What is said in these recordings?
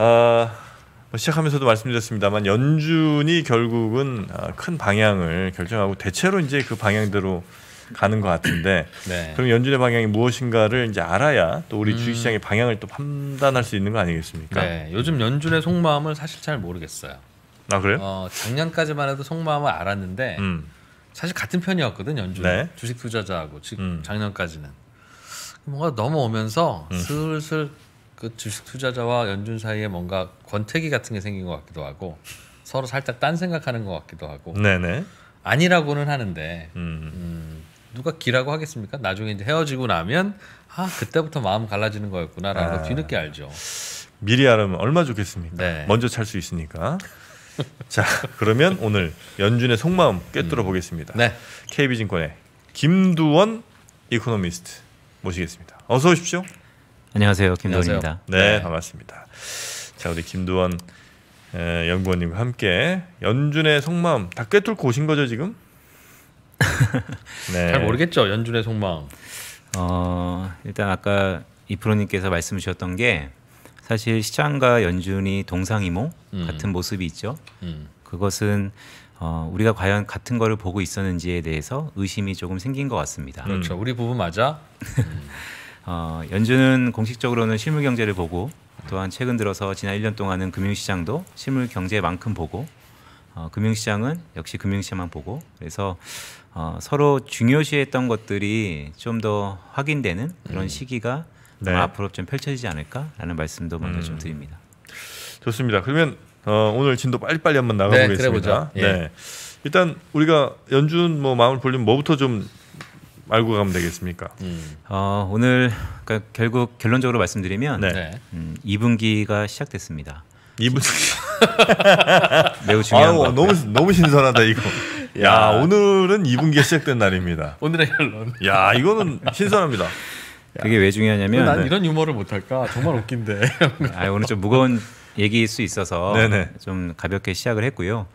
아, 뭐 시작하면서도 말씀드렸습니다만 연준이 결국은 아, 큰 방향을 결정하고 대체로 이제 그 방향대로 가는 것 같은데 네. 그럼 연준의 방향이 무엇인가를 이제 알아야 또 우리 음. 주식시장의 방향을 또 판단할 수 있는 거 아니겠습니까? 네. 요즘 연준의 속마음을 사실 잘 모르겠어요. 아 그래요? 어, 작년까지만 해도 속마음을 알았는데 음. 사실 같은 편이었거든 연준 네. 주식 투자자하고 지금 음. 작년까지는 뭔가 넘어오면서 음. 슬슬 그 주식 투자자와 연준 사이에 뭔가 권태기 같은 게 생긴 것 같기도 하고 서로 살짝 딴 생각하는 것 같기도 하고 네네. 아니라고는 하는데 음. 음, 누가 기라고 하겠습니까? 나중에 이제 헤어지고 나면 아 그때부터 마음 갈라지는 거였구나라는 걸 아. 뒤늦게 알죠. 미리 알면 으 얼마 좋겠습니까? 네. 먼저 찰 수 있으니까. 자 그러면 오늘 연준의 속마음 꿰뚫어 음. 보겠습니다. 음. 네. KB증권의 김두원 이코노미스트 모시겠습니다. 어서 오십시오. 안녕하세요, 김도원입니다. 네, 네, 반갑습니다. 자, 우리 김도원 연구원님과 함께 연준의 속마음 다 꿰뚫고 오신 거죠 지금? 네. 잘 모르겠죠, 연준의 속마음. 어, 일단 아까 이프로님께서 말씀 주셨던 게 사실 시장과 연준이 동상이몽 음. 같은 모습이 있죠. 음. 그것은 어, 우리가 과연 같은 거를 보고 있었는지에 대해서 의심이 조금 생긴 것 같습니다. 그렇죠. 음. 우리 부부 맞아? 어, 연준은 공식적으로는 실물 경제를 보고 또한 최근 들어서 지난 1년 동안은 금융시장도 실물 경제만큼 보고 어, 금융시장은 역시 금융시장만 보고 그래서 어, 서로 중요시했던 것들이 좀 더 확인되는 그런 음. 시기가 네. 앞으로 좀 펼쳐지지 않을까라는 말씀도 먼저 좀 음. 드립니다. 좋습니다. 그러면 어, 오늘 진도 빨리빨리 한번 나가보겠습니다. 네, 예. 네. 일단 우리가 연준 뭐 마음을 불리면 뭐부터 좀 알고 가면 되겠습니까? 음. 어, 오늘 그러니까 결국 결론적으로 말씀드리면 네. 음, 2분기가 시작됐습니다. 2분기 매우 중요한 아유, 너무 너무 신선하다 이거. 야, 야 오늘은 2분기 시작된 날입니다. 오늘의 결론. 야 이거는 신선합니다. 그게 왜 중요하냐면 난 이런 유머를 못할까 정말 웃긴데. 아 오늘 좀 무거운 얘기일 수 있어서 네네. 좀 가볍게 시작을 했고요.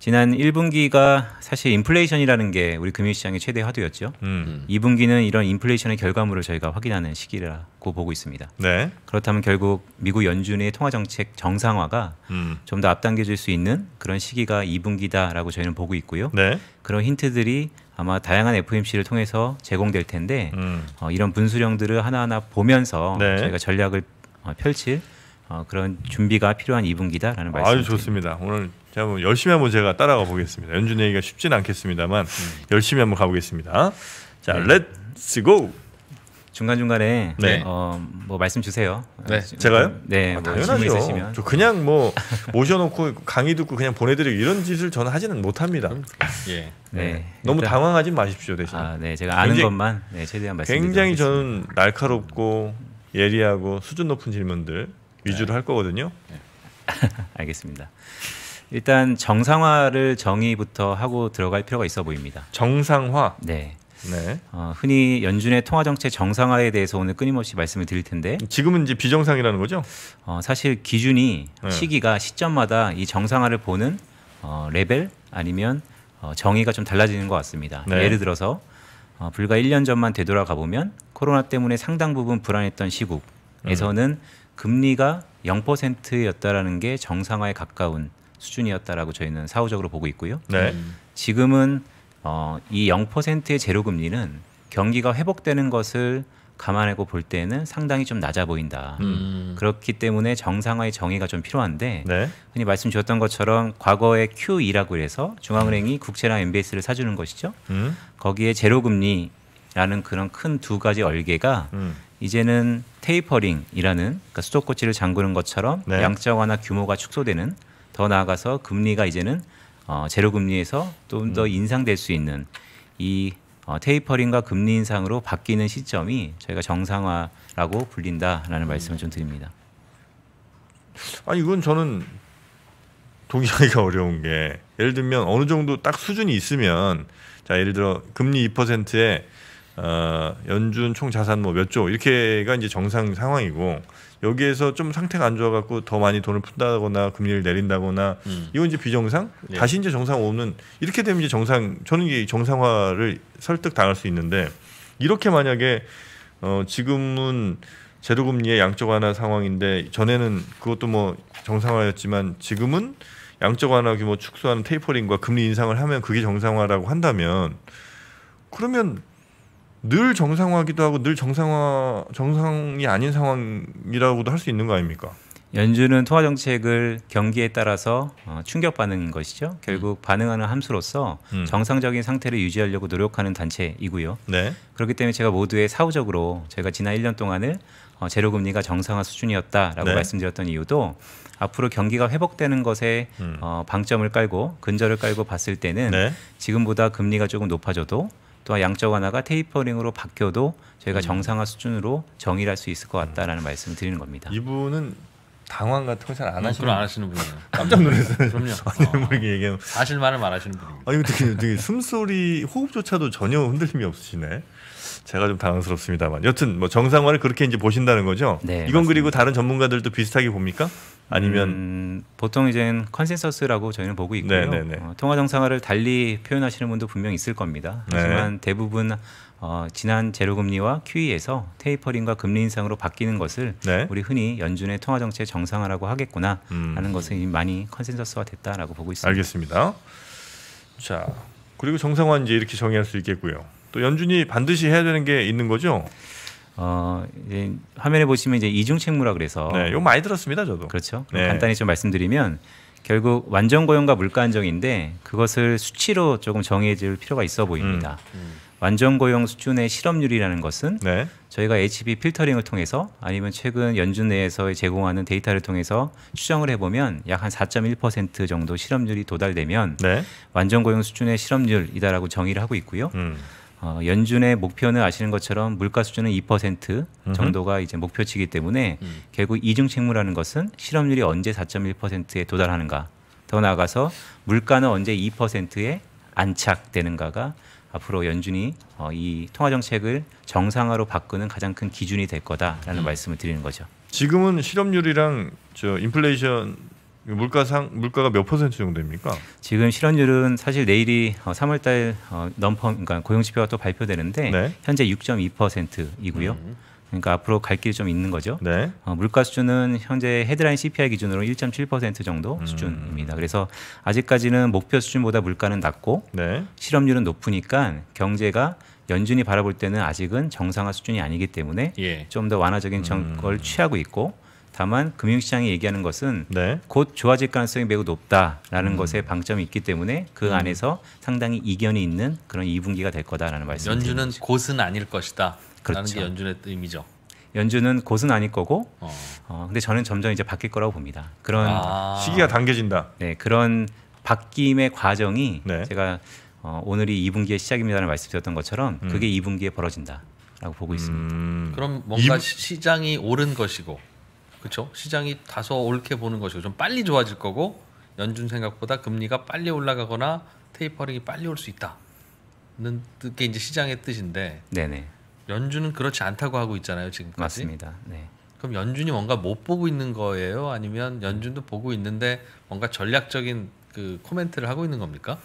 지난 1분기가 사실 인플레이션이라는 게 우리 금융시장의 최대 화두였죠. 음. 2분기는 음. 이런 인플레이션의 결과물을 저희가 확인하는 시기라고 보고 있습니다. 네. 그렇다면 결국 미국 연준의 통화 정책 정상화가 음. 좀더 앞당겨질 수 있는 그런 시기가 2분기다라고 저희는 보고 있고요. 네. 그런 힌트들이 아마 다양한 FOMC를 통해서 제공될 텐데 음. 어, 이런 분수령들을 하나하나 보면서 네. 저희가 전략을 어, 펼칠 어, 그런 준비가 필요한 2분기다라는 말씀. 아주 좋습니다. 오늘 자, 한번 열심히 한번 제가 따라가 보겠습니다. 연주 얘기가 쉽진 않겠습니다만 음. 열심히 한번 가보겠습니다. 자, 네. 렛츠 고. 중간 중간에 네. 어, 뭐 말씀 주세요. 네. 네. 제가요? 네, 아, 뭐 당연하죠. 저 그냥 뭐 모셔놓고 강의 듣고 그냥 보내드리고 이런 짓을 저는 하지는 못합니다. 음, 예. 네. 네. 너무 당황하지 마십시오 대신. 아, 네, 제가 아는 것만 네, 최대한 말씀. 굉장히 저는 날카롭고 예리하고 수준 높은 질문들 위주로 네. 할 거거든요. 알겠습니다. 일단 정상화를 정의부터 하고 들어갈 필요가 있어 보입니다. 정상화. 네. 네. 어, 흔히 연준의 통화 정책 정상화에 대해서 오늘 끊임없이 말씀을 드릴 텐데 지금은 이제 비정상이라는 거죠? 어, 사실 기준이 네. 시기가 시점마다 이 정상화를 보는 어, 레벨 아니면 어, 정의가 좀 달라지는 것 같습니다. 네. 예를 들어서 어, 불과 1년 전만 되돌아가 보면 코로나 때문에 상당 부분 불안했던 시국에서는 음. 금리가 0%였다라는 게 정상화에 가까운 수준이었다라고 저희는 사후적으로 보고 있고요. 네. 음. 지금은 어, 이 0%의 제로 금리는 경기가 회복되는 것을 감안하고 볼 때는 상당히 좀 낮아 보인다. 음. 음. 그렇기 때문에 정상화의 정의가 좀 필요한데 네. 흔히 말씀 주셨던 것처럼 과거에 QE라고 해서 중앙은행이 국채랑 MBS를 사주는 것이죠. 음. 거기에 제로 금리라는 그런 큰 두 가지 얼개가 음. 이제는 테이퍼링이라는 그러니까 수도꼬치를 잠그는 것처럼 네. 양적 완화 규모가 축소되는 더 나아가서 금리가 이제는 어, 제로 금리에서 좀더 음. 인상될 수 있는 이 어, 테이퍼링과 금리 인상으로 바뀌는 시점이 저희가 정상화라고 불린다라는 음. 말씀을 좀 드립니다. 아니 이건 저는 동의하기가 어려운 게 예를 들면 어느 정도 딱 수준이 있으면 자 예를 들어 금리 2%에 어, 연준 총 자산 뭐 몇 조 이렇게가 이제 정상 상황이고 여기에서 좀 상태가 안 좋아갖고 더 많이 돈을 푼다거나 금리를 내린다거나 음. 이건 이제 비정상 예. 다시 이제 정상 오는 이렇게 되면 이제 정상 저는 이 정상화를 설득 당할 수 있는데 이렇게 만약에 어 지금은 제로금리의 양적 완화 상황인데 전에는 그것도 뭐 정상화였지만 지금은 양적 완화 규모 축소하는 테이퍼링과 금리 인상을 하면 그게 정상화라고 한다면 그러면 늘 정상화기도 하고 늘 정상화 정상이 아닌 상황이라고도 할 수 있는 거 아닙니까? 연준은 통화 정책을 경기에 따라서 어, 충격 반응인 것이죠. 결국 음. 반응하는 함수로서 음. 정상적인 상태를 유지하려고 노력하는 단체이고요. 네. 그렇기 때문에 제가 모두의 사후적으로 제가 지난 1년 동안을 재료 어, 금리가 정상화 수준이었다라고 네. 말씀드렸던 이유도 앞으로 경기가 회복되는 것에 음. 어, 방점을 깔고 근절을 깔고 봤을 때는 네. 지금보다 금리가 조금 높아져도 또 양적 완화가 테이퍼링으로 바뀌어도 저희가 음. 정상화 수준으로 정의할 수 있을 것 같다라는 말씀을 드리는 겁니다. 이분은 당황 같은 거잘안 음, 하시는 안 하시는 분이에요. 깜짝 놀랐어요. 음, 그럼요. 아니, 모르게 뭐 어. 얘기하면 사실만을 말하시는 분입니다. 아니 되게 되게 숨소리 호흡조차도 전혀 흔들림이 없으시네. 제가 좀 당황스럽습니다만 여튼 뭐 정상화를 그렇게 이제 보신다는 거죠. 네, 이건 맞습니다. 그리고 다른 전문가들도 비슷하게 봅니까? 아니면 음, 보통 이젠 컨센서스라고 저희는 보고 있고요. 네, 네, 네. 어, 통화 정상화를 달리 표현하시는 분도 분명 있을 겁니다. 하지만 네. 대부분 어, 지난 제로금리와 QE에서 테이퍼링과 금리 인상으로 바뀌는 것을 네. 우리 흔히 연준의 통화 정책 정상화라고 하겠구나 음. 하는 것은 많이 컨센서스화 됐다라고 보고 있습니다. 알겠습니다. 자 그리고 정상화 이제 이렇게 정의할 수 있겠고요. 또 연준이 반드시 해야 되는 게 있는 거죠. 어, 이제 예, 화면에 보시면 이제 이중 책무라 그래서 네, 이거 많이 들었습니다, 저도. 그렇죠. 네. 간단히 좀 말씀드리면 결국 완전 고용과 물가 안정인데 그것을 수치로 조금 정해 질 필요가 있어 보입니다. 음, 음. 완전 고용 수준의 실업률이라는 것은 네. 저희가 HB 필터링을 통해서 아니면 최근 연준 내에서 제공하는 데이터를 통해서 추정을 해보면 약 한 4.1% 정도 실업률이 도달되면 네. 완전 고용 수준의 실업률이다라고 정의를 하고 있고요. 음. 어, 연준의 목표는 아시는 것처럼 물가 수준은 2% 정도가 이제 목표치이기 때문에 음. 결국 이중 책무라는 것은 실업률이 언제 4.1%에 도달하는가 더 나아가서 물가는 언제 2%에 안착되는가가 앞으로 연준이 어, 이 통화 정책을 정상화로 바꾸는 가장 큰 기준이 될 거다라는 음. 말씀을 드리는 거죠. 지금은 실업률이랑 저 인플레이션 물가상 물가가 몇 퍼센트 정도 됩니까? 지금 실업률은 사실 내일이 3월달 어, 어, 넘펌 그러니까 고용 지표가 또 발표되는데 네. 현재 6.2%이고요. 음. 그러니까 앞으로 갈 길이 좀 있는 거죠. 네. 어, 물가 수준은 현재 헤드라인 CPI 기준으로 1.7% 정도 음. 수준입니다. 그래서 아직까지는 목표 수준보다 물가는 낮고 네. 실업률은 높으니까 경제가 연준이 바라볼 때는 아직은 정상화 수준이 아니기 때문에 예. 좀더 완화적인 음. 걸 취하고 있고 다만 금융시장이 얘기하는 것은 네. 곧 좋아질 가능성이 매우 높다라는 음. 것에 방점이 있기 때문에 그 음. 안에서 상당히 이견이 있는 그런 2분기가 될 거다라는 말씀. 연준은 곧은 아닐 것이다. 그렇죠. 게 연준의 의미죠. 연준은 곧은 아닐 거고, 어. 어, 근데 저는 점점 이제 바뀔 거라고 봅니다. 그런 아. 시기가 당겨진다. 네, 그런 바뀜의 과정이 네. 제가 어, 오늘이 2분기의 시작입니다라는 말씀드렸던 것처럼 음. 그게 2분기에 벌어진다라고 보고 있습니다. 음. 그럼 뭔가 2... 시장이 오른 것이고 그렇죠. 시장이 다소 옳게 보는 것이고 좀 빨리 좋아질 거고 연준 생각보다 금리가 빨리 올라가거나 테이퍼링이 빨리 올 수 있다는 뜻게 이제 시장의 뜻인데 네네. 연준은 그렇지 않다고 하고 있잖아요 지금까지. 맞습니다. 네. 그럼 연준이 뭔가 못 보고 있는 거예요? 아니면 연준도 보고 있는데 뭔가 전략적인 그 코멘트를 하고 있는 겁니까?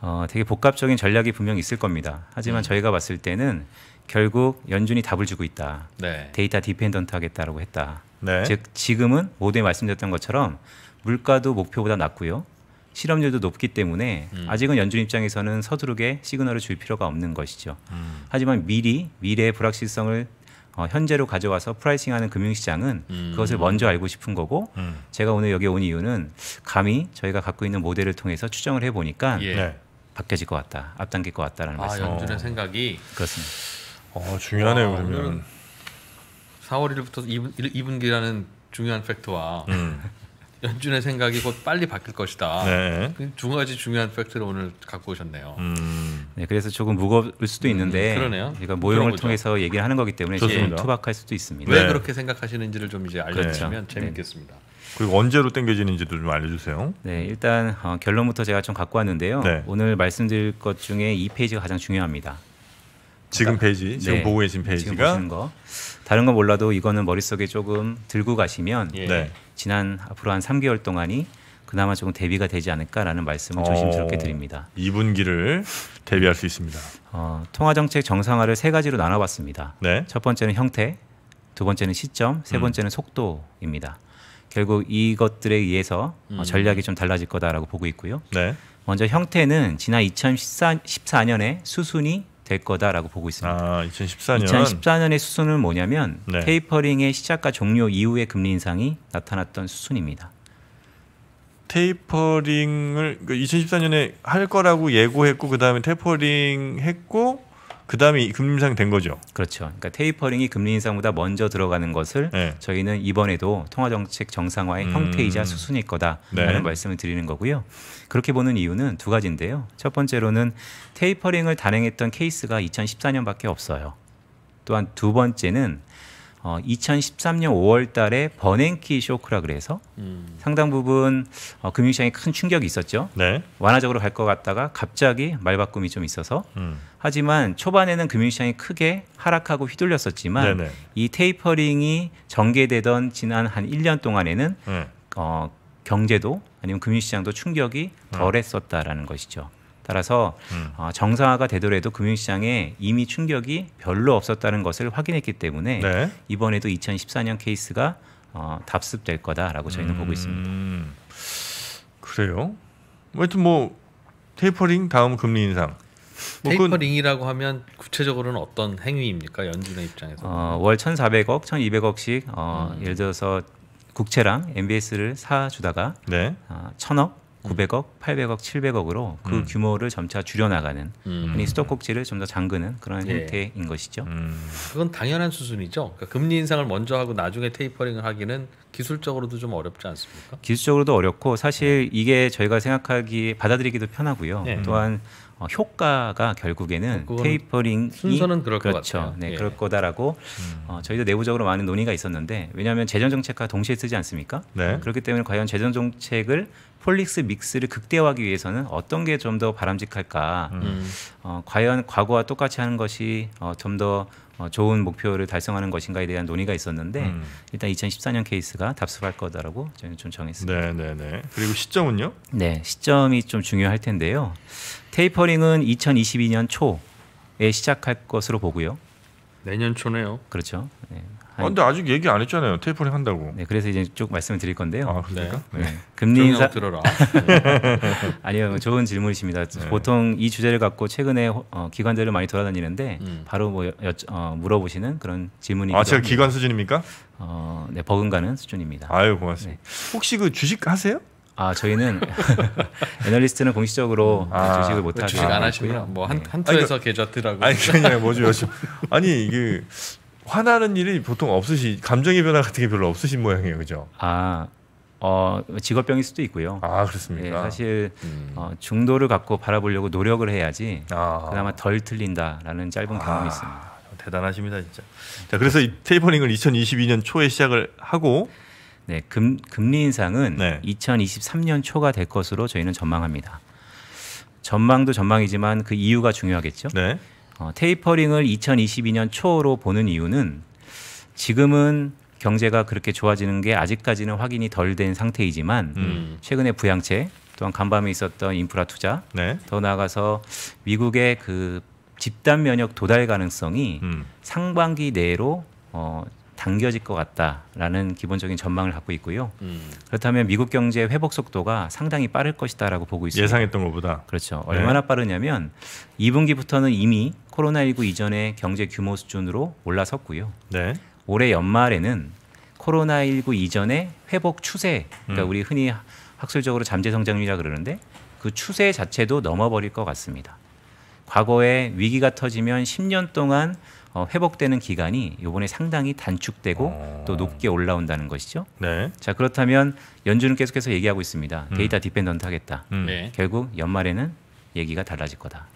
어, 되게 복합적인 전략이 분명 있을 겁니다. 하지만 음. 저희가 봤을 때는 결국 연준이 답을 주고 있다. 네. 데이터 디펜던트 하겠다라고 했다. 네. 즉 지금은 모두에 말씀드렸던 것처럼 물가도 목표보다 낮고요. 실업률도 높기 때문에 음. 아직은 연준 입장에서는 서두르게 시그널을 줄 필요가 없는 것이죠. 음. 하지만 미리 미래의 불확실성을 어, 현재로 가져와서 프라이싱하는 금융시장은 음. 그것을 먼저 알고 싶은 거고 음. 제가 오늘 여기 온 이유는 감히 저희가 갖고 있는 모델을 통해서 추정을 해보니까 예. 네. 바뀌어질 것 같다, 앞당길 것 같다라는 아, 말씀. 연준의 생각이 그렇습니다. 어, 중요하네요 아, 그러면. 어, 4월 1일부터 2분, 기라는 중요한 팩트와 음. 연준의 생각이 곧 빨리 바뀔 것이다. 네. 그 두 가지 중요한 팩트를 오늘 갖고 오셨네요. 음. 네, 그래서 조금 무거울 수도 음, 있는데 음, 그러네요. 그러니까 모형을 통해서 얘기를 하는 거기 때문에 좋 투박할 수도 있습니다. 왜 네. 그렇게 생각하시는지를 좀 이제 알려주시면 그렇죠. 네. 재밌겠습니다. 네. 그리고 언제로 땡겨지는지도 좀 알려주세요. 네, 일단 어, 결론부터 제가 좀 갖고 왔는데요. 네. 오늘 말씀드릴 것 중에 이 페이지가 가장 중요합니다. 지금 그러니까 페이지, 지금 네. 보고 계신 페이지가 지금 보시는 거. 다른 건 몰라도 이거는 머릿속에 조금 들고 가시면 예. 네. 지난 앞으로 한 3개월 동안이 그나마 조금 대비가 되지 않을까라는 말씀을 어, 조심스럽게 드립니다. 2분기를 대비할 수 있습니다. 어, 통화 정책 정상화를 세 가지로 나눠봤습니다. 네. 첫 번째는 형태, 두 번째는 시점, 세 음. 번째는 음. 속도입니다. 결국 이것들에 의해서 어, 음. 전략이 좀 달라질 거다라고 보고 있고요. 네. 먼저 형태는 지난 2014년에 수순이 될 거다라고 보고 있습니다. 아, 2014년 2014년의 수순은 뭐냐면 네. 테이퍼링의 시작과 종료 이후의 금리 인상이 나타났던 수순입니다. 테이퍼링을 2014년에 그 할 거라고 예고했고 그다음에 테이퍼링 했고 그다음에 금리 인상 된 거죠. 그렇죠. 그러니까 테이퍼링이 금리 인상보다 먼저 들어가는 것을 네. 저희는 이번에도 통화 정책 정상화의 음. 형태이자 수순일 거다라는 네. 말씀을 드리는 거고요. 그렇게 보는 이유는 두 가지인데요. 첫 번째로는 테이퍼링을 단행했던 케이스가 2014년밖에 없어요. 또한 두 번째는 어, 2013년 5월 달에 버냉키 쇼크라 그래서 음. 상당 부분 어, 금융시장에 큰 충격이 있었죠. 네. 완화적으로 갈 것 같다가 갑자기 말바꿈이 좀 있어서 음. 하지만 초반에는 금융시장이 크게 하락하고 휘둘렸었지만 네네. 이 테이퍼링이 전개되던 지난 한 1년 동안에는 네. 어, 경제도 아니면 금융시장도 충격이 음. 덜했었다라는 것이죠. 따라서 음. 어, 정상화가 되더라도 금융시장에 이미 충격이 별로 없었다는 것을 확인했기 때문에 네. 이번에도 2014년 케이스가 어, 답습될 거다라고 저희는 음. 보고 있습니다. 음. 그래요? 하여튼 뭐 테이퍼링 다음 금리 인상. 뭐 테이퍼링이라고 하면 구체적으로는 어떤 행위입니까? 연준의 입장에서. 어, 월 1,400억, 1,200억씩 어, 음. 예를 들어서 국채랑 MBS를 사주다가 네. 어, 천억, 구백억, 팔백억, 칠백억으로 그 음. 규모를 점차 줄여나가는 음. 이 수도꼭지를 좀 더 잠그는 그런 예. 형태인 것이죠. 음. 그건 당연한 수순이죠. 그러니까 금리 인상을 먼저 하고 나중에 테이퍼링을 하기는 기술적으로도 좀 어렵지 않습니까? 기술적으로도 어렵고 사실 네. 이게 저희가 생각하기 받아들이기도 편하고요. 네. 또한 음. 어, 효과가 결국에는 어, 테이퍼링 순서는 그럴 그렇죠. 네, 예. 그럴 거다라고 음. 어, 저희도 내부적으로 많은 논의가 있었는데 왜냐하면 재정 정책과 동시에 쓰지 않습니까? 네. 그렇기 때문에 과연 재정 정책을 폴릭스 믹스를 극대화하기 위해서는 어떤 게 좀 더 바람직할까? 음. 어, 과연 과거와 똑같이 하는 것이 어, 좀 더 어, 좋은 목표를 달성하는 것인가에 대한 논의가 있었는데 음. 일단 2014년 케이스가 답습할 거다라고 저희는 좀 정했습니다. 네네네. 네. 그리고 시점은요? 네, 시점이 좀 중요할 텐데요. 테이퍼링은 2022년 초에 시작할 것으로 보고요. 내년 초네요. 그렇죠. 네. 아, 근데 아직 얘기 안 했잖아요. 테이퍼링 한다고. 네, 그래서 이제 쭉 말씀을 드릴 건데요. 아, 그러니까? 네. 네. 금리 인상 들어라. 아니요, 좋은 질문이십니다. 네. 보통 이 주제를 갖고 최근에 어, 기관들을 많이 돌아다니는데 음. 바로 뭐 여, 어, 물어보시는 그런 질문이. 아, 제가 기관 수준입니까? 어, 네, 버금가는 수준입니다. 아유, 고맙습니다. 네. 혹시 그 주식 하세요? 아 저희는 애널리스트는 공식적으로 음. 아, 주식을 못하고 주식 안 하시고요. 뭐한 네. 한투에서 그 계좌더라고. 아니 그냥 뭐죠 요 아니 이게 화나는 일이 보통 없으시 감정의 변화 같은 게 별로 없으신 모양이에요, 그죠? 아 어, 직업병일 수도 있고요. 아 그렇습니까? 네, 사실 음. 어, 중도를 갖고 바라보려고 노력을 해야지 아. 그나마 덜 틀린다라는 짧은 아, 경험이 있습니다. 대단하십니다, 진짜. 자, 그래서 이 테이퍼링을 2022년 초에 시작을 하고 네, 금, 금리 인상은 네. 2023년 초가 될 것으로 저희는 전망합니다. 전망도 전망이지만 그 이유가 중요하겠죠. 네. 어, 테이퍼링을 2022년 초로 보는 이유는 지금은 경제가 그렇게 좋아지는 게 아직까지는 확인이 덜 된 상태이지만 음. 최근에 부양채 또한 간밤에 있었던 인프라 투자 네. 더 나아가서 미국의 그 집단 면역 도달 가능성이 음. 상반기 내로 어, 당겨질 것 같다라는 기본적인 전망을 갖고 있고요. 음. 그렇다면 미국 경제 회복 속도가 상당히 빠를 것이다라고 보고 있습니다. 예상했던 것보다. 그렇죠. 네. 얼마나 빠르냐면 2분기부터는 이미 코로나19 이전의 경제 규모 수준으로 올라섰고요. 네. 올해 연말에는 코로나19 이전의 회복 추세, 그러니까 음. 우리 흔히 학술적으로 잠재 성장률이라 그러는데 그 추세 자체도 넘어버릴 것 같습니다. 과거에 위기가 터지면 10년 동안 어, 회복되는 기간이 이번에 상당히 단축되고 어... 또 높게 올라온다는 것이죠. 네. 자 그렇다면 연준은 계속해서 얘기하고 있습니다. 음. 데이터 디펜던트 하겠다. 음. 네. 결국 연말에는 얘기가 달라질 거다.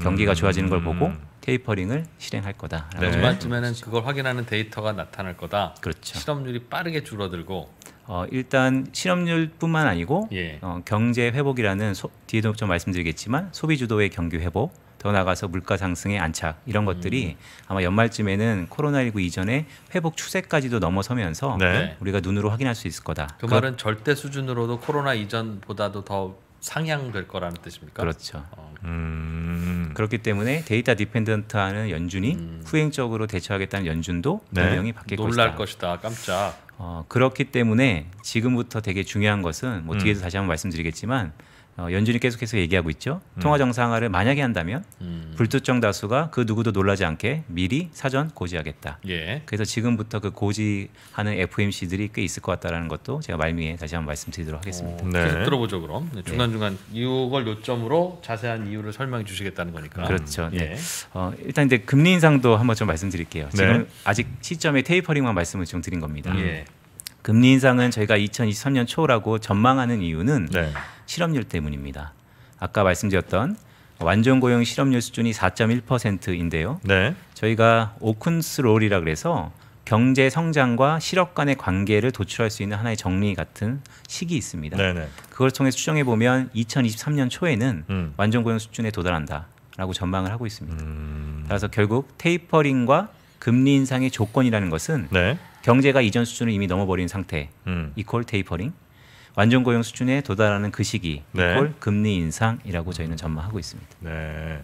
경기가 음. 좋아지는 걸 보고 음. 테이퍼링을 실행할 거다. 연말쯤에는 네. 그걸 확인하는 데이터가 나타날 거다. 그렇죠. 실업률이 빠르게 줄어들고 어, 일단 실업률뿐만 아니고 예. 어, 경제 회복이라는 소, 뒤에도 좀 말씀드리겠지만 소비 주도의 경기 회복 더 나가서 물가 상승의 안착 이런 것들이 음. 아마 연말쯤에는 코로나19 이전에 회복 추세까지도 넘어서면서 네. 우리가 눈으로 확인할 수 있을 거다. 그 말은 절대 수준으로도 코로나 이전보다도 더 상향될 거라는 뜻입니까? 그렇죠. 어. 음... 그렇기 때문에 데이터 디펜던트하는 연준이 음... 후행적으로 대처하겠다는 연준도 네. 분명히 네. 바뀔 놀랄 것이다. 놀랄 것이다. 깜짝. 어, 그렇기 때문에 지금부터 되게 중요한 것은 뭐 음. 뒤에서 음. 다시 한번 말씀드리겠지만 어, 연준이 계속해서 얘기하고 있죠. 음. 통화 정상화를 만약에 한다면 음. 불특정 다수가 그 누구도 놀라지 않게 미리 사전 고지하겠다. 예. 그래서 지금부터 그 고지하는 FOMC들이 꽤 있을 것 같다라는 것도 제가 말미에 다시 한번 말씀드리도록 하겠습니다. 오, 네. 계속 들어보죠 그럼 네, 중간 중간 네. 이걸 요점으로 자세한 이유를 설명해 주시겠다는 거니까. 그렇죠. 음. 네. 예. 어, 일단 이제 금리 인상도 한번 좀 말씀드릴게요. 지금 네. 아직 시점에 테이퍼링만 말씀을 좀 드린 겁니다. 예. 금리 인상은 저희가 2023년 초라고 전망하는 이유는 네. 실업률 때문입니다. 아까 말씀드렸던 완전 고용 실업률 수준이 4.1%인데요. 네. 저희가 오쿤스 롤이라 그래서 경제 성장과 실업 간의 관계를 도출할 수 있는 하나의 정리 같은 식이 있습니다. 네네. 네. 그걸 통해 서 추정해 보면 2023년 초에는 음. 완전 고용 수준에 도달한다라고 전망을 하고 있습니다. 음. 따라서 결국 테이퍼링과 금리 인상의 조건이라는 것은 네. 경제가 이전 수준을 이미 넘어버린 상태 음. 이퀄 테이퍼링 완전 고용 수준에 도달하는 그 시기 네. 이퀄 금리 인상이라고 저희는 전망하고 있습니다. 네.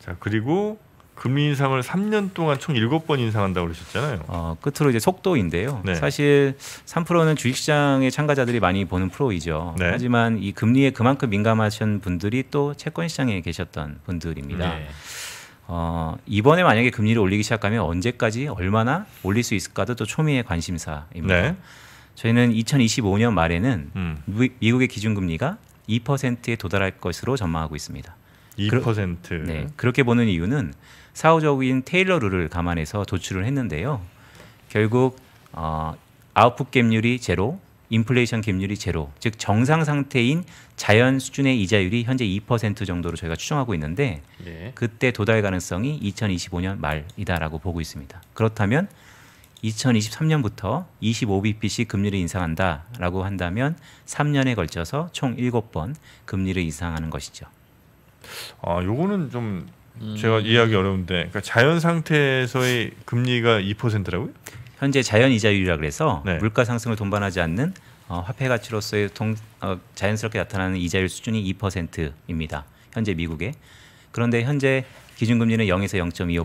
자 그리고 금리 인상을 3년 동안 총 7번 인상한다고 그러셨잖아요. 어, 끝으로 이제 속도인데요. 네. 사실 3%는 주식시장의 참가자들이 많이 보는 프로이죠. 네. 하지만 이 금리에 그만큼 민감하신 분들이 또 채권 시장에 계셨던 분들입니다. 네. 어, 이번에 만약에 금리를 올리기 시작하면 언제까지 얼마나 올릴 수 있을까도 또 초미의 관심사입니다. 네. 저희는 2025년 말에는 음. 미국의 기준금리가 2%에 도달할 것으로 전망하고 있습니다. 2%. 그러, 네, 그렇게 보는 이유는 사후적인 테일러 룰을 감안해서 도출을 했는데요. 결국 어, 아웃풋 갭률이 제로, 인플레이션 갭률이 제로, 즉 정상 상태인 자연 수준의 이자율이 현재 2% 정도로 저희가 추정하고 있는데 네. 그때 도달 가능성이 2025년 말이다라고 보고 있습니다. 그렇다면 2023년부터 2 5 b p 씩 금리를 인상한다라고 한다면 3년에 걸쳐서 총 7번 금리를 인상하는 것이죠. 아, 요거는 좀 음. 제가 이해하기 어려운데 그러니까 자연 상태에서의 금리가 2%라고요? 현재 자연 이자율이라 그래서 네. 물가 상승을 동반하지 않는 어, 화폐 가치로서의 동, 어, 자연스럽게 나타나는 이자율 수준이 2%입니다. 현재 미국에. 그런데 현재 기준금리는 0에서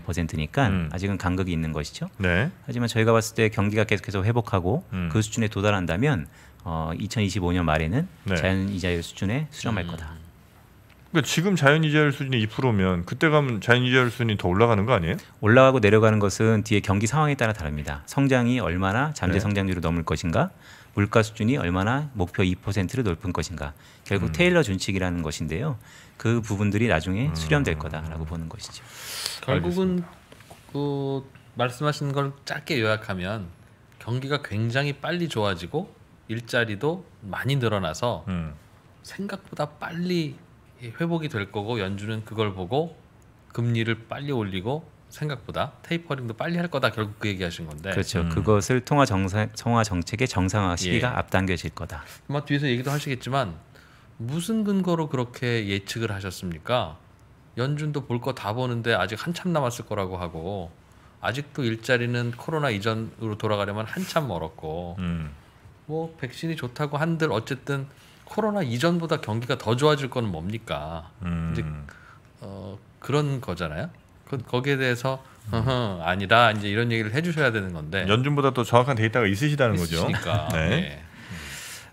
0.25%니까 음. 아직은 간극이 있는 것이죠. 네. 하지만 저희가 봤을 때 경기가 계속해서 회복하고 음. 그 수준에 도달한다면 어, 2025년 말에는 네. 자연 이자율 수준에 수렴할 음. 거다. 그러니까 지금 자연이자율 수준이 2%면 그때 가면 자연이자율 수준이 더 올라가는 거 아니에요? 올라가고 내려가는 것은 뒤에 경기 상황에 따라 다릅니다. 성장이 얼마나 잠재 네. 성장률을 넘을 것인가, 물가 수준이 얼마나 목표 2%를 높은 것인가. 결국 음. 테일러 준칙이라는 것인데요. 그 부분들이 나중에 음. 수렴될 거다라고 보는 것이죠. 결국은 그 말씀하신 걸 짧게 요약하면 경기가 굉장히 빨리 좋아지고 일자리도 많이 늘어나서 음. 생각보다 빨리 회복이 될 거고 연준은 그걸 보고 금리를 빨리 올리고 생각보다 테이퍼링도 빨리 할 거다 결국 그 얘기하신 건데 그렇죠 음. 그것을 통화 정상 통화 정책의 정상화 예. 시기가 예. 앞당겨질 거다 아마 뒤에서 얘기도 하시겠지만 무슨 근거로 그렇게 예측을 하셨습니까 연준도 볼 거 다 보는데 아직 한참 남았을 거라고 하고 아직도 일자리는 코로나 이전으로 돌아가려면 한참 멀었고 음. 뭐 백신이 좋다고 한들 어쨌든 코로나 이전보다 경기가 더 좋아질 거는 뭡니까? 음. 이제 어, 그런 거잖아요. 그, 거기에 대해서 어허, 아니다 이제 이런 얘기를 해주셔야 되는 건데 연준보다 더 정확한 데이터가 있으시다는 있으시니까. 거죠. 네. 네.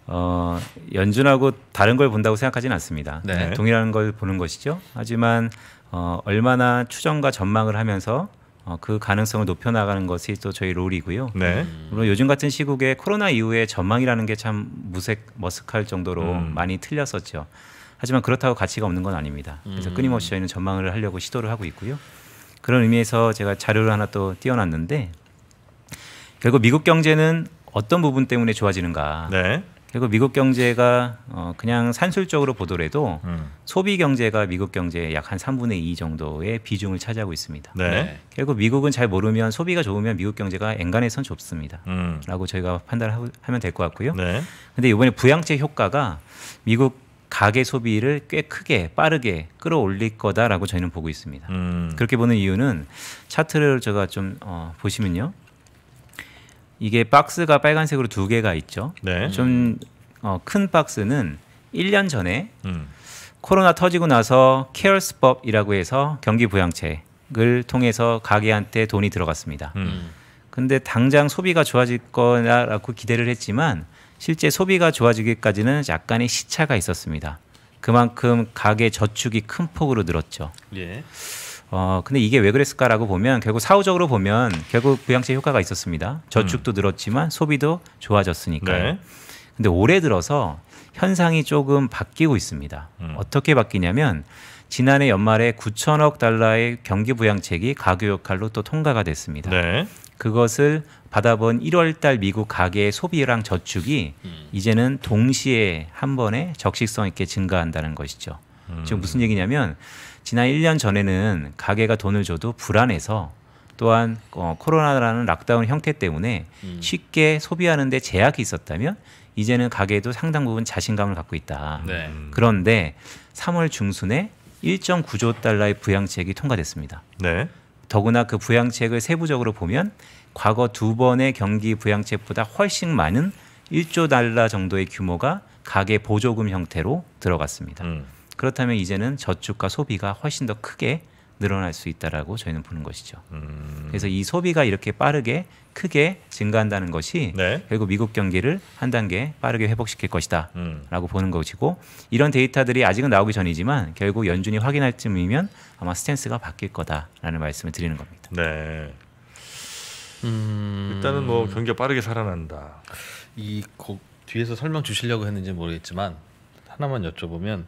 어, 연준하고 다른 걸 본다고 생각하지는 않습니다. 네. 동일한 걸 보는 것이죠. 하지만 어, 얼마나 추정과 전망을 하면서 어, 그 가능성을 높여나가는 것이 또 저희 롤이고요. 네. 음. 물론 요즘 같은 시국에 코로나 이후에 전망이라는 게 참 무색 머쓱할 정도로 음. 많이 틀렸었죠. 하지만 그렇다고 가치가 없는 건 아닙니다. 그래서 음. 끊임없이 저희는 전망을 하려고 시도를 하고 있고요. 그런 의미에서 제가 자료를 하나 또 띄워놨는데 결국 미국 경제는 어떤 부분 때문에 좋아지는가? 네. 그리고 미국 경제가 어 그냥 산술적으로 보더라도 음. 소비 경제가 미국 경제의 약 한 3분의 2 정도의 비중을 차지하고 있습니다. 네. 결국 네. 미국은 잘 모르면 소비가 좋으면 미국 경제가 엔간해선 좁습니다. 음. 라고 저희가 판단하면 될 것 같고요. 네. 근데 이번에 부양책 효과가 미국 가계 소비를 꽤 크게 빠르게 끌어올릴 거다라고 저희는 보고 있습니다. 음. 그렇게 보는 이유는 차트를 제가 좀 어, 보시면요. 이게 박스가 빨간색으로 두 개가 있죠. 네. 좀큰 어, 박스는 1년 전에 음. 코로나 터지고 나서 케어스법이라고 해서 경기 부양책을 통해서 가게한테 돈이 들어갔습니다. 음. 근데 당장 소비가 좋아질 거라고 냐 기대를 했지만 실제 소비가 좋아지기까지는 약간의 시차가 있었습니다. 그만큼 가게 저축이 큰 폭으로 늘었죠. 예. 어, 근데 이게 왜 그랬을까라고 보면 결국 사후적으로 보면 결국 부양책 효과가 있었습니다. 저축도 음. 늘었지만 소비도 좋아졌으니까요. 네. 근데 올해 들어서 현상이 조금 바뀌고 있습니다. 음. 어떻게 바뀌냐면 지난해 연말에 9천억 달러의 경기 부양책이 가교 역할로 또 통과가 됐습니다. 네. 그것을 받아본 1월달 미국 가계의 소비랑 저축이 음. 이제는 동시에 한 번에 적식성 있게 증가한다는 것이죠. 지금 음. 무슨 얘기냐면 지난 1년 전에는 가게가 돈을 줘도 불안해서 또한 어, 코로나라는 락다운 형태 때문에 음. 쉽게 소비하는데 제약이 있었다면 이제는 가게도 상당 부분 자신감을 갖고 있다. 네. 그런데 3월 중순에 1.9조 달러의 부양책이 통과됐습니다. 네. 더구나 그 부양책을 세부적으로 보면 과거 두 번의 경기 부양책보다 훨씬 많은 1조 달러 정도의 규모가 가계 보조금 형태로 들어갔습니다. 음. 그렇다면 이제는 저축과 소비가 훨씬 더 크게 늘어날 수 있다라고 저희는 보는 것이죠. 음. 그래서 이 소비가 이렇게 빠르게 크게 증가한다는 것이 네. 결국 미국 경기를 한 단계 빠르게 회복시킬 것이다라고 음. 보는 것이고 이런 데이터들이 아직은 나오기 전이지만 결국 연준이 확인할 쯤이면 아마 스탠스가 바뀔 거다라는 말씀을 드리는 겁니다. 네. 음... 일단은 뭐 경기가 빠르게 살아난다. 이곡 뒤에서 설명 주시려고 했는지 모르겠지만 하나만 여쭤보면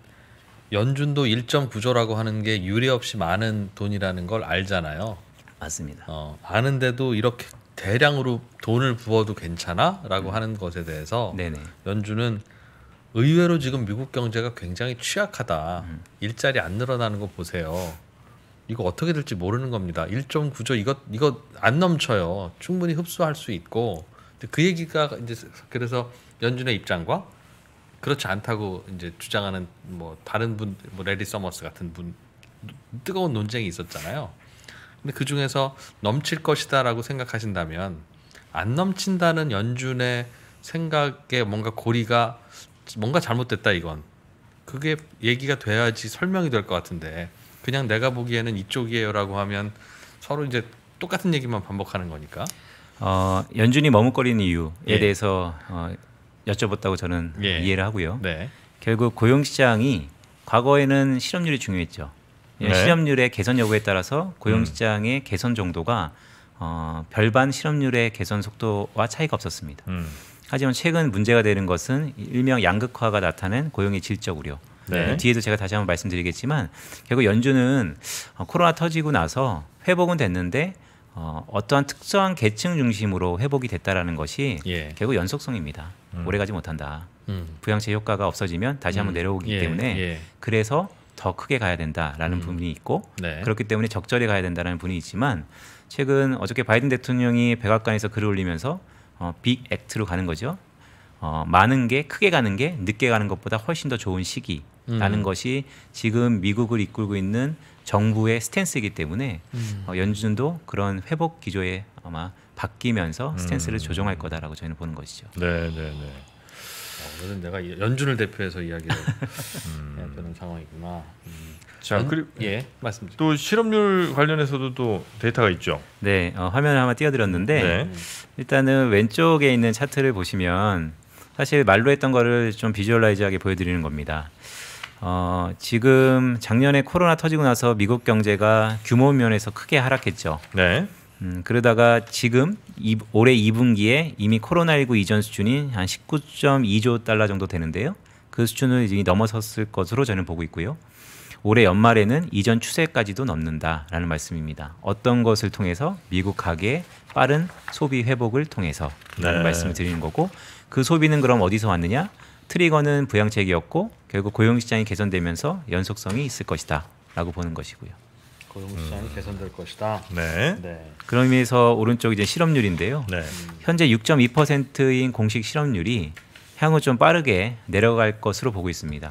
연준도 1.9조라고 하는 게 유례 없이 많은 돈이라는 걸 알잖아요. 맞습니다. 어, 아는데도 이렇게 대량으로 돈을 부어도 괜찮아라고 음. 하는 것에 대해서 네네. 연준은 의외로 지금 미국 경제가 굉장히 취약하다. 음. 일자리 안 늘어나는 거 보세요. 이거 어떻게 될지 모르는 겁니다. 1.9조 이거 이거 안 넘쳐요. 충분히 흡수할 수 있고 그 얘기가 이제 그래서 연준의 입장과 그렇지 않다고 이제 주장하는 뭐 다른 분, 뭐 레디 서머스 같은 분 뜨거운 논쟁이 있었잖아요. 근데 그 중에서 넘칠 것이다라고 생각하신다면 안 넘친다는 연준의 생각에 뭔가 고리가 뭔가 잘못됐다 이건 그게 얘기가 돼야지 설명이 될 것 같은데 그냥 내가 보기에는 이쪽이에요라고 하면 서로 이제 똑같은 얘기만 반복하는 거니까. 어, 연준이 머뭇거리는 이유에 예. 대해서 어, 여쭤봤다고 저는 예. 이해를 하고요. 네. 결국 고용시장이 과거에는 실업률이 중요했죠. 예, 네. 실업률의 개선 여부에 따라서 음. 고용시장의 음. 개선 정도가 어, 별반 실업률의 개선 속도와 차이가 없었습니다. 음. 하지만 최근 문제가 되는 것은 일명 양극화가 나타낸 고용의 질적 우려. 네. 예, 뒤에도 제가 다시 한번 말씀드리겠지만 결국 연준은 어, 코로나 터지고 나서 회복은 됐는데 어, 어떠한 특수한 계층 중심으로 회복이 됐다라는 것이 예. 결국 연속성입니다. 음. 오래가지 못한다. 음. 부양제 효과가 없어지면 다시 한번 음. 내려오기 예, 때문에 예. 그래서 더 크게 가야 된다라는 음. 부 분이 있고 네. 그렇기 때문에 적절히 가야 된다라는 부 분이 있지만 최근 어저께 바이든 대통령이 백악관에서 글을 올리면서 어, 빅 액트로 가는 거죠. 어, 많은 게 크게 가는 게 늦게 가는 것보다 훨씬 더 좋은 시기라는 음. 것이 지금 미국을 이끌고 있는 정부의 스탠스이기 때문에 음. 어, 연준도 그런 회복 기조에 아마 바뀌면서 음. 스탠스를 음. 조정할 거다라고 저희는 보는 것이죠. 네, 네, 네. 어, 오늘은 내가 연준을 대표해서 이야기를 음. 해야 되는 상황이구나. 음. 자, 아, 그리고 예, 맞습니다. 예. 또 실업률 관련해서도 또 데이터가 있죠. 네, 어, 화면을 한번 띄워드렸는데 네. 일단은 왼쪽에 있는 차트를 보시면 사실 말로 했던 거를 좀 비주얼라이즈하게 보여드리는 겁니다. 어, 지금 작년에 코로나 터지고 나서 미국 경제가 규모 면에서 크게 하락했죠. 네. 음, 그러다가 지금 이, 올해 2분기에 이미 코로나19 이전 수준인한 19.2조 달러 정도 되는데요. 그 수준을 이미 넘어섰을 것으로 저는 보고 있고요. 올해 연말에는 이전 추세까지도 넘는다라는 말씀입니다. 어떤 것을 통해서 미국 가계 빠른 소비 회복을 통해서 네. 말씀을 드리는 거고 그 소비는 그럼 어디서 왔느냐? 트리거는 부양책이었고 결국 고용 시장이 개선되면서 연속성이 있을 것이다라고 보는 것이고요. 고용 시장이 음. 개선될 것이다. 네. 네. 그런 의미에서 오른쪽 이제 실업률인데요. 네. 현재 6.2%인 공식 실업률이 향후 좀 빠르게 내려갈 것으로 보고 있습니다.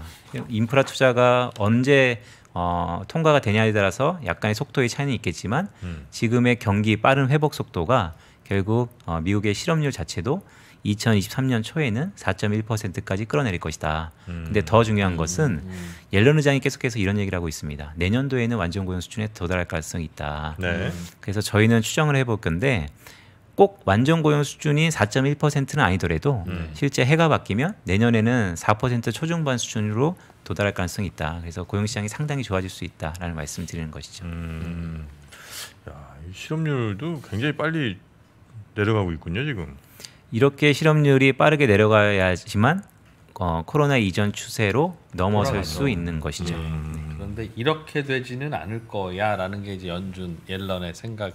인프라 투자가 언제 어, 통과가 되냐에 따라서 약간의 속도의 차이는 있겠지만 음. 지금의 경기 빠른 회복 속도가 결국 어, 미국의 실업률 자체도 2023년 초에는 4.1%까지 끌어내릴 것이다. 음. 근데 더 중요한 것은 음, 음. 옐런 의장이 계속해서 이런 얘기를 하고 있습니다. 내년도에는 완전 고용 수준에 도달할 가능성이 있다. 네. 그래서 저희는 추정을 해볼 건데 꼭 완전 고용 수준이 4.1%는 아니더라도 음. 실제 해가 바뀌면 내년에는 4% 초중반 수준으로 도달할 가능성이 있다. 그래서 고용 시장이 상당히 좋아질 수 있다라는 말씀을 드리는 것이죠. 음. 야, 실업률도 굉장히 빨리 내려가고 있군요, 지금. 이렇게 실업률이 빠르게 내려가야지만 어, 코로나 이전 추세로 넘어설 수 있는 것이죠. 음. 그런데 이렇게 되지는 않을 거야라는 게 이제 연준 옐런의 생각.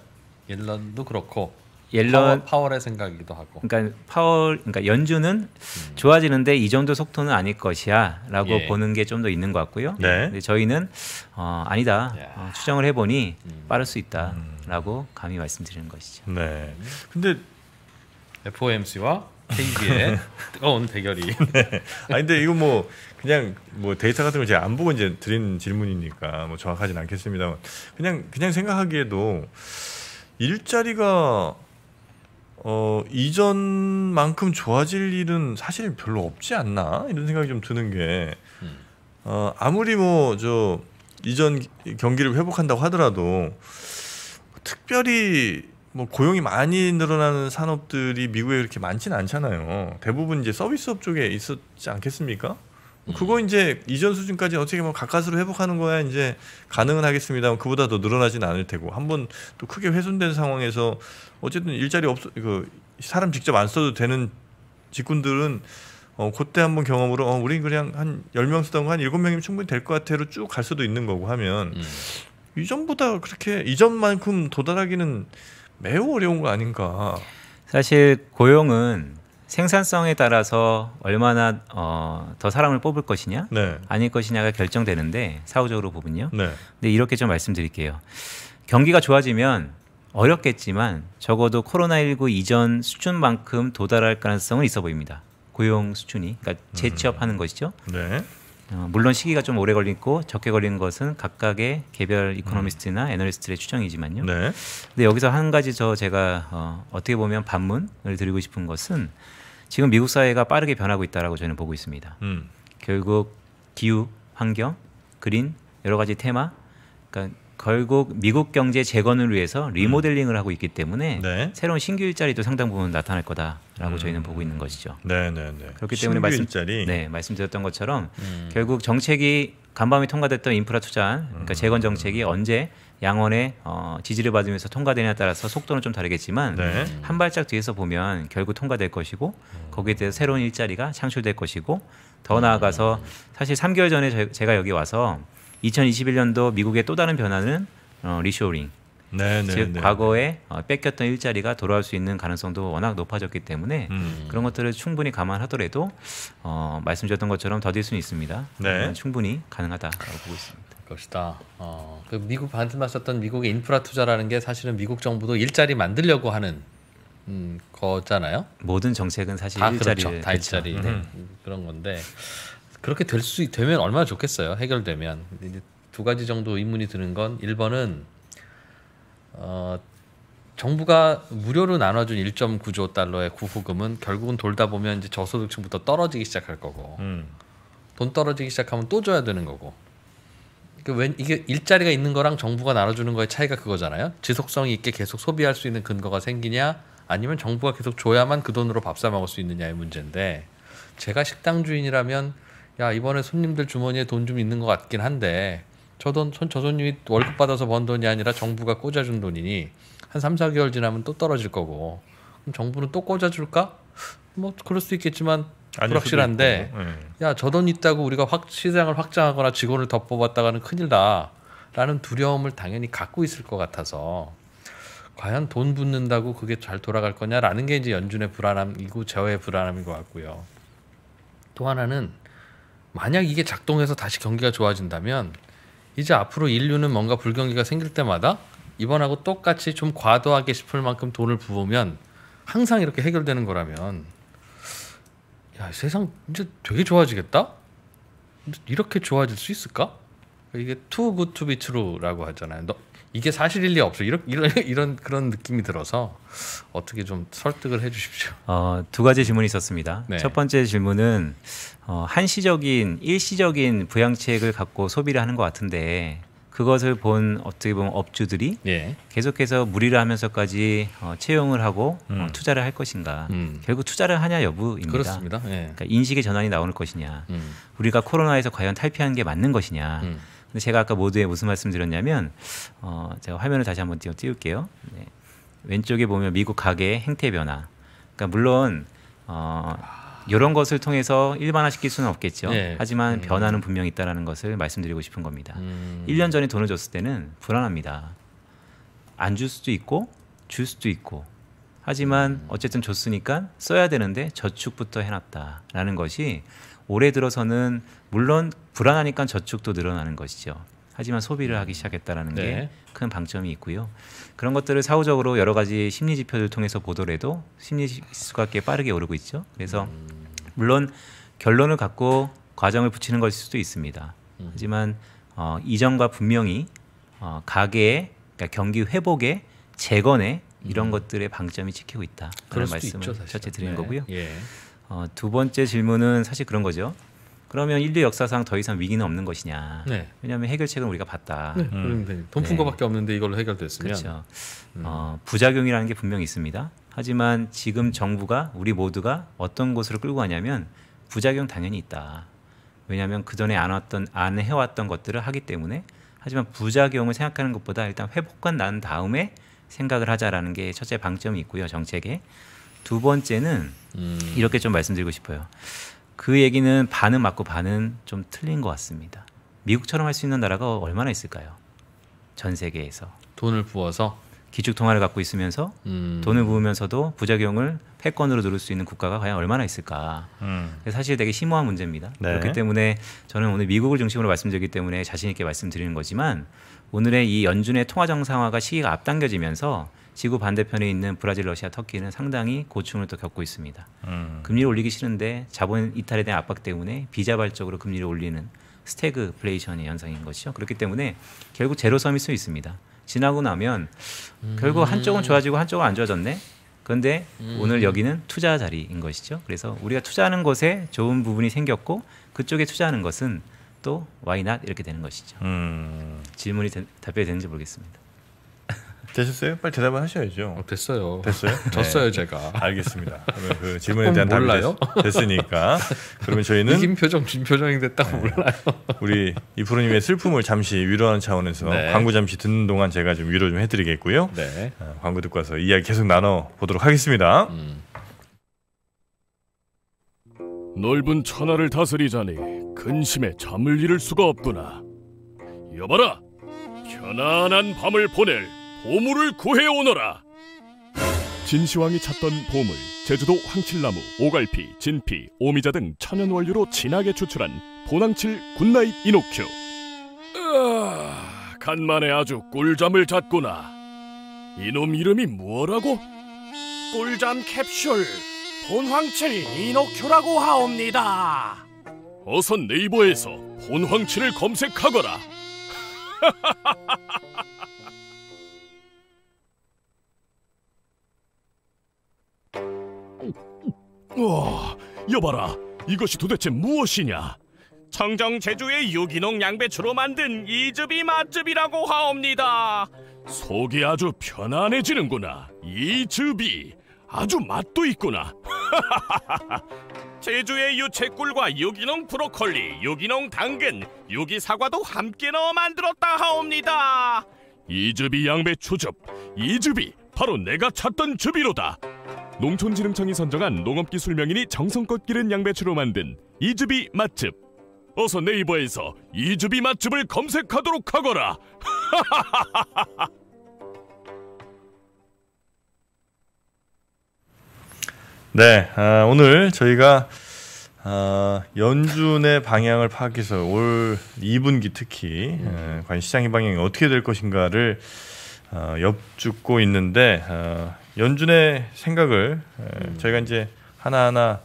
옐런도 그렇고 옐런 파월, 의 생각이기도 하고. 그러니까 파월 그러니까 연준은 음. 좋아지는데 이 정도 속도는 아닐 것이야라고 예. 보는 게 좀 더 있는 것 같고요. 네. 근데 저희는 어, 아니다 어, 추정을 해보니 음. 빠를 수 있다라고 음. 감히 말씀드리는 것이죠. 네. 음. 근데 FOMC와 KB의 네. 뜨거운 대결이. 네. 아 근데 이거 뭐 그냥 뭐 데이터 같은 걸 제가 안 보고 이제 드리는 질문이니까 뭐 정확하진 않겠습니다만 그냥 그냥 생각하기에도 일자리가 어 이전만큼 좋아질 일은 사실 별로 없지 않나 이런 생각이 좀 드는 게 음. 어, 아무리 뭐 저 이전 경기를 회복한다고 하더라도 특별히 뭐 고용이 많이 늘어나는 산업들이 미국에 그렇게 많지는 않잖아요. 대부분 이제 서비스업 쪽에 있었지 않겠습니까? 음. 그거 이제 이전 수준까지 어떻게 보면 가까스로 회복하는 거야 이제 가능은 하겠습니다만 그보다 더 늘어나진 않을 테고 한번 또 크게 훼손된 상황에서 어쨌든 일자리 없어 그 사람 직접 안 써도 되는 직군들은 어 그때 한번 경험으로 어우린 그냥 한 열명 쓰던 거한 일곱 명이면 충분히 될 것 같아로 쭉 갈 수도 있는 거고 하면 음. 이전보다 그렇게 이전만큼 도달하기는 매우 어려운 거 아닌가. 사실 고용은 생산성에 따라서 얼마나 어, 더 사람을 뽑을 것이냐 네. 아닐 것이냐가 결정되는데 사후적으로 보면요. 네. 근데 이렇게 좀 말씀드릴게요. 경기가 좋아지면 어렵겠지만 적어도 코로나19 이전 수준만큼 도달할 가능성은 있어 보입니다. 고용 수준이 그러니까 음. 재취업하는 것이죠. 네. 어, 물론 시기가 좀 오래 걸리고 적게 걸리는 것은 각각의 개별 이코노미스트나 음. 애널리스트의 추정이지만요. 네. 근데 여기서 한 가지 저 제가 어, 어떻게 보면 반문을 드리고 싶은 것은 지금 미국 사회가 빠르게 변하고 있다라고 저는 보고 있습니다. 음. 결국 기후, 환경, 그린 여러 가지 테마, 그러니까 결국 미국 경제 재건을 위해서 음. 리모델링을 하고 있기 때문에 네. 새로운 신규 일자리도 상당 부분 나타날 거다라고 음. 저희는 보고 있는 것이죠. 네, 네, 네. 그렇기 때문에 말씀, 일자리. 네, 말씀드렸던 것처럼 음. 결국 정책이 간밤에 통과됐던 인프라 투자 그러니까 음. 재건 정책이 언제 양원의 어, 지지를 받으면서 통과되냐에 따라서 속도는 좀 다르겠지만 네. 한 발짝 뒤에서 보면 결국 통과될 것이고 음. 거기에 대해서 새로운 일자리가 창출될 것이고 더 나아가서 사실 3개월 전에 제가 여기 와서 2021년도 미국의 또 다른 변화는 어, 리쇼링. 네, 네, 즉 네, 과거에 어, 뺏겼던 일자리가 돌아올 수 있는 가능성도 워낙 높아졌기 때문에 음. 그런 것들을 충분히 감안하더라도 어, 말씀드렸던 것처럼 더딜 수는 있습니다. 네. 충분히 가능하다라고 보고 있습니다. 것이다. 어, 그 미국 반씀하셨던 미국의 인프라 투자라는 게 사실은 미국 정부도 일자리 만들려고 하는 음, 거잖아요. 모든 정책은 사실 다 일자리를 그렇죠. 다 일자리 그렇죠. 네. 음. 그런 건데 그렇게 될 수 되면 얼마나 좋겠어요. 해결되면 이제 두 가지 정도 의문이 드는 건 1번은 어, 정부가 무료로 나눠준 1.9조 달러의 구호금은 결국은 돌다 보면 이제 저소득층부터 떨어지기 시작할 거고 음. 돈 떨어지기 시작하면 또 줘야 되는 거고 그웬 이게 일자리가 있는 거랑 정부가 나눠주는 거의 차이가 그거잖아요. 지속성이 있게 계속 소비할 수 있는 근거가 생기냐 아니면 정부가 계속 줘야만 그 돈으로 밥사 먹을 수 있느냐의 문제인데 제가 식당 주인이라면 야 이번에 손님들 주머니에 돈 좀 있는 것 같긴 한데 저 돈 저 손님이 월급 받아서 번 돈이 아니라 정부가 꽂아준 돈이니 한 3, 4개월 지나면 또 떨어질 거고 그럼 정부는 또 꽂아줄까? 뭐 그럴 수 있겠지만 불확실한데 네. 예. 야저 돈 있다고 우리가 확 시장을 확장하거나 직원을 더 뽑았다가는 큰일다라는 두려움을 당연히 갖고 있을 것 같아서 과연 돈 붙는다고 그게 잘 돌아갈 거냐라는 게 이제 연준의 불안함이고 저의 불안함인 것 같고요. 또 하나는 만약 이게 작동해서 다시 경기가 좋아진다면 이제 앞으로 인류는 뭔가 불경기가 생길 때마다 이번하고 똑같이 좀 과도하게 싶을 만큼 돈을 부으면 항상 이렇게 해결되는 거라면 야 세상 이제 되게 좋아지겠다 이렇게 좋아질 수 있을까 이게 too good to be true라고 하잖아요 너, 이게 사실일 리 없어. 이런 이런 이런 그런 느낌이 들어서 어떻게 좀 설득을 해 주십시오. 어, 두 가지 질문이 있었습니다. 네. 첫 번째 질문은 어, 한시적인 일시적인 부양책을 갖고 소비를 하는 것 같은데 그것을 본 어떻게 보면 업주들이 예. 계속해서 무리를 하면서까지 어, 채용을 하고 어, 음. 어, 투자를 할 것인가 음. 결국 투자를 하냐 여부입니다. 그렇습니다. 예. 그러니까 인식의 전환이 나오는 것이냐 음. 우리가 코로나에서 과연 탈피한 게 맞는 것이냐. 음. 근데 제가 아까 모두에 무슨 말씀드렸냐면 어, 제가 화면을 다시 한번 띄울게요. 네. 왼쪽에 보면 미국 가계 행태 변화. 그러니까 물론 어, 이런 것을 통해서 일반화시킬 수는 없겠죠. 네. 하지만 음. 변화는 분명히 있다라는 것을 말씀드리고 싶은 겁니다. 음. 1년 전에 돈을 줬을 때는 불안합니다. 안 줄 수도 있고 줄 수도 있고. 하지만 음. 어쨌든 줬으니까 써야 되는데 저축부터 해놨다라는 것이 올해 들어서는 물론 불안하니까 저축도 늘어나는 것이죠. 하지만 소비를 하기 시작했다라는 네. 게큰 방점이 있고요. 그런 것들을 사후적으로 여러 가지 심리 지표를 통해서 보더라도 심리 지수가 꽤 빠르게 오르고 있죠. 그래서 물론 결론을 갖고 과정을 붙이는 것일 수도 있습니다. 음. 하지만 어, 이전과 분명히 어, 가계의 그러니까 경기 회복의 재건에 이런 음. 것들의 방점이 찍히고 있다. 그런 말씀을 있죠, 첫째 드린 네. 거고요. 예. 어, 두 번째 질문은 사실 그런 거죠. 그러면 인류 역사상 더 이상 위기는 없는 것이냐? 네. 왜냐하면 해결책은 우리가 봤다. 네, 음. 돈푼 네. 거밖에 없는데 이걸로 해결됐으면 그렇죠. 음. 어, 부작용이라는 게 분명히 있습니다. 하지만 지금 정부가 우리 모두가 어떤 곳으로 끌고 가냐면 부작용 당연히 있다. 왜냐하면 그 전에 안 왔던 안 해왔던 것들을 하기 때문에 하지만 부작용을 생각하는 것보다 일단 회복과 난 다음에 생각을 하자라는 게 첫째 방점이 있고요 정책에 두 번째는 음. 이렇게 좀 말씀드리고 싶어요. 그 얘기는 반은 맞고 반은 좀 틀린 것 같습니다. 미국처럼 할 수 있는 나라가 얼마나 있을까요? 전 세계에서 돈을 부어서 기축 통화를 갖고 있으면서 음. 돈을 부으면서도 부작용을 패권으로 누를 수 있는 국가가 과연 얼마나 있을까? 음. 사실 되게 심오한 문제입니다. 네. 그렇기 때문에 저는 오늘 미국을 중심으로 말씀드리기 때문에 자신 있게 말씀드리는 거지만 오늘의 이 연준의 통화 정상화가 시기가 앞당겨지면서 지구 반대편에 있는 브라질, 러시아, 터키는 상당히 고충을 또 겪고 있습니다. 음. 금리를 올리기 싫은데 자본 이탈에 대한 압박 때문에 비자발적으로 금리를 올리는 스태그플레이션의 현상인 것이죠. 그렇기 때문에 결국 제로섬일 수 있습니다. 지나고 나면 결국 음. 한쪽은 좋아지고 한쪽은 안 좋아졌네. 그런데 음. 오늘 여기는 투자 자리인 것이죠. 그래서 우리가 투자하는 것에 좋은 부분이 생겼고 그쪽에 투자하는 것은 또 why not 이렇게 되는 것이죠. 음. 질문이 된, 답변이 되는지 모르겠습니다. 되셨어요? 빨리 대답을 하셔야죠. 어, 됐어요. 됐어요? 졌어요 네. 제가. 알겠습니다. 그러면 그 질문에 대한 답 몰라요? 됐, 으니까 그러면 저희는 이긴 표정 준 표정이 됐다고 네. 몰라요. 우리 이프로님의 슬픔을 잠시 위로하는 차원에서 네. 광고 잠시 듣는 동안 제가 좀 위로 좀 해드리겠고요. 네. 어, 광고 듣고 와서 이야기 계속 나눠 보도록 하겠습니다. 음. 넓은 천하를 다스리자니 근심에 잠을 이룰 수가 없구나. 여봐라, 편안한 밤을 보낼 보물을 구해오너라. 진시황이 찾던 보물, 제주도 황칠나무, 오갈피, 진피, 오미자 등 천연 원료로 진하게 추출한 보낭칠 굿나잇 이노큐. 아, 간만에 아주 꿀잠을 잤구나. 이놈 이름이 뭐라고? 꿀잠 캡슐 본황칠 이노큐라고 하옵니다. 어서 네이버에서 본황칠을 검색하거라. 우와, 여봐라. 이것이 도대체 무엇이냐? 청정 제주의 유기농 양배추로 만든 이즙이 맛즙이라고 하옵니다. 속이 아주 편안해지는구나. 이즙이 아주 맛도 있구나. 제주의 유채꿀과 유기농 브로콜리, 유기농 당근, 유기 사과도 함께 넣어 만들었다 하옵니다. 이즙이 양배추즙, 이즙이 바로 내가 찾던 즙이로다. 농촌진흥청이 선정한 농업기술명인이 정성껏 기른 양배추로 만든 이즈비 맛집. 어서 네이버에서 이즈비 맛집을 검색하도록 하거라. 네, 아, 오늘 저희가 아, 연준의 방향을 파악해서 올 2분기 특히 음. 아, 과연 시장의 방향이 어떻게 될 것인가를 어, 아, 엽죽고 있는데 어, 연준의 생각을 예, 음. 저희가 이제 하나하나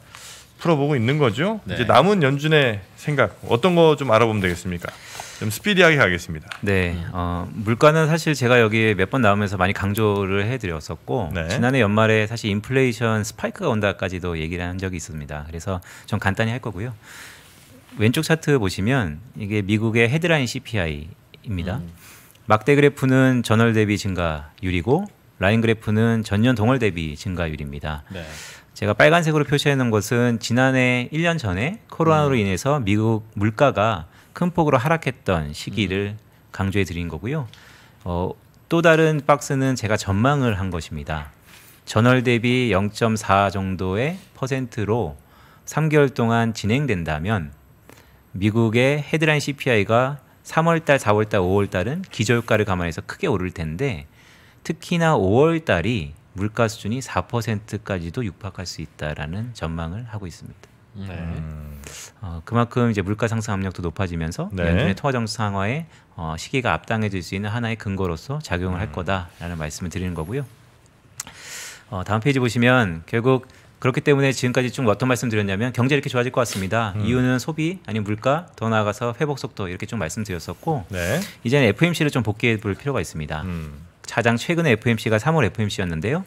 풀어보고 있는 거죠. 네. 이제 남은 연준의 생각 어떤 거 좀 알아보면 되겠습니까? 좀 스피디하게 가겠습니다. 네, 어, 물가는 사실 제가 여기 몇번 나오면서 많이 강조를 해드렸었고 네. 지난해 연말에 사실 인플레이션 스파이크가 온다까지도 얘기를 한 적이 있습니다. 그래서 좀 간단히 할 거고요. 왼쪽 차트 보시면 이게 미국의 헤드라인 CPI입니다. 음. 막대 그래프는 전월 대비 증가율이고 라인 그래프는 전년 동월 대비 증가율입니다. 네. 제가 빨간색으로 표시해 놓은 것은 지난해 1년 전에 코로나로 음. 인해서 미국 물가가 큰 폭으로 하락했던 시기를 음. 강조해 드린 거고요. 어, 또 다른 박스는 제가 전망을 한 것입니다. 전월 대비 0.4 정도의 퍼센트로 3개월 동안 진행된다면 미국의 헤드라인 CPI가 3월달, 4월달, 5월달은 기저효과를 감안해서 크게 오를 텐데 특히나 5월 달이 물가 수준이 4%까지도 육박할 수 있다라는 전망을 하고 있습니다. 네. 음. 어, 그만큼 이제 물가 상승 압력도 높아지면서 네. 연준의 통화 정책 상화에 어, 시기가 앞당해질 수 있는 하나의 근거로서 작용을 음. 할 거다라는 말씀을 드리는 거고요. 어, 다음 페이지 보시면 결국 그렇기 때문에 지금까지 좀 어떤 말씀 드렸냐면 경제 이렇게 좋아질 것 같습니다. 음. 이유는 소비 아니면 물가 더 나아가서 회복 속도 이렇게 좀 말씀드렸었고 네. 이제는 FMC를 좀 복귀해 볼 필요가 있습니다. 음. 가장 최근 에 FMC가 3월 FMC였는데요.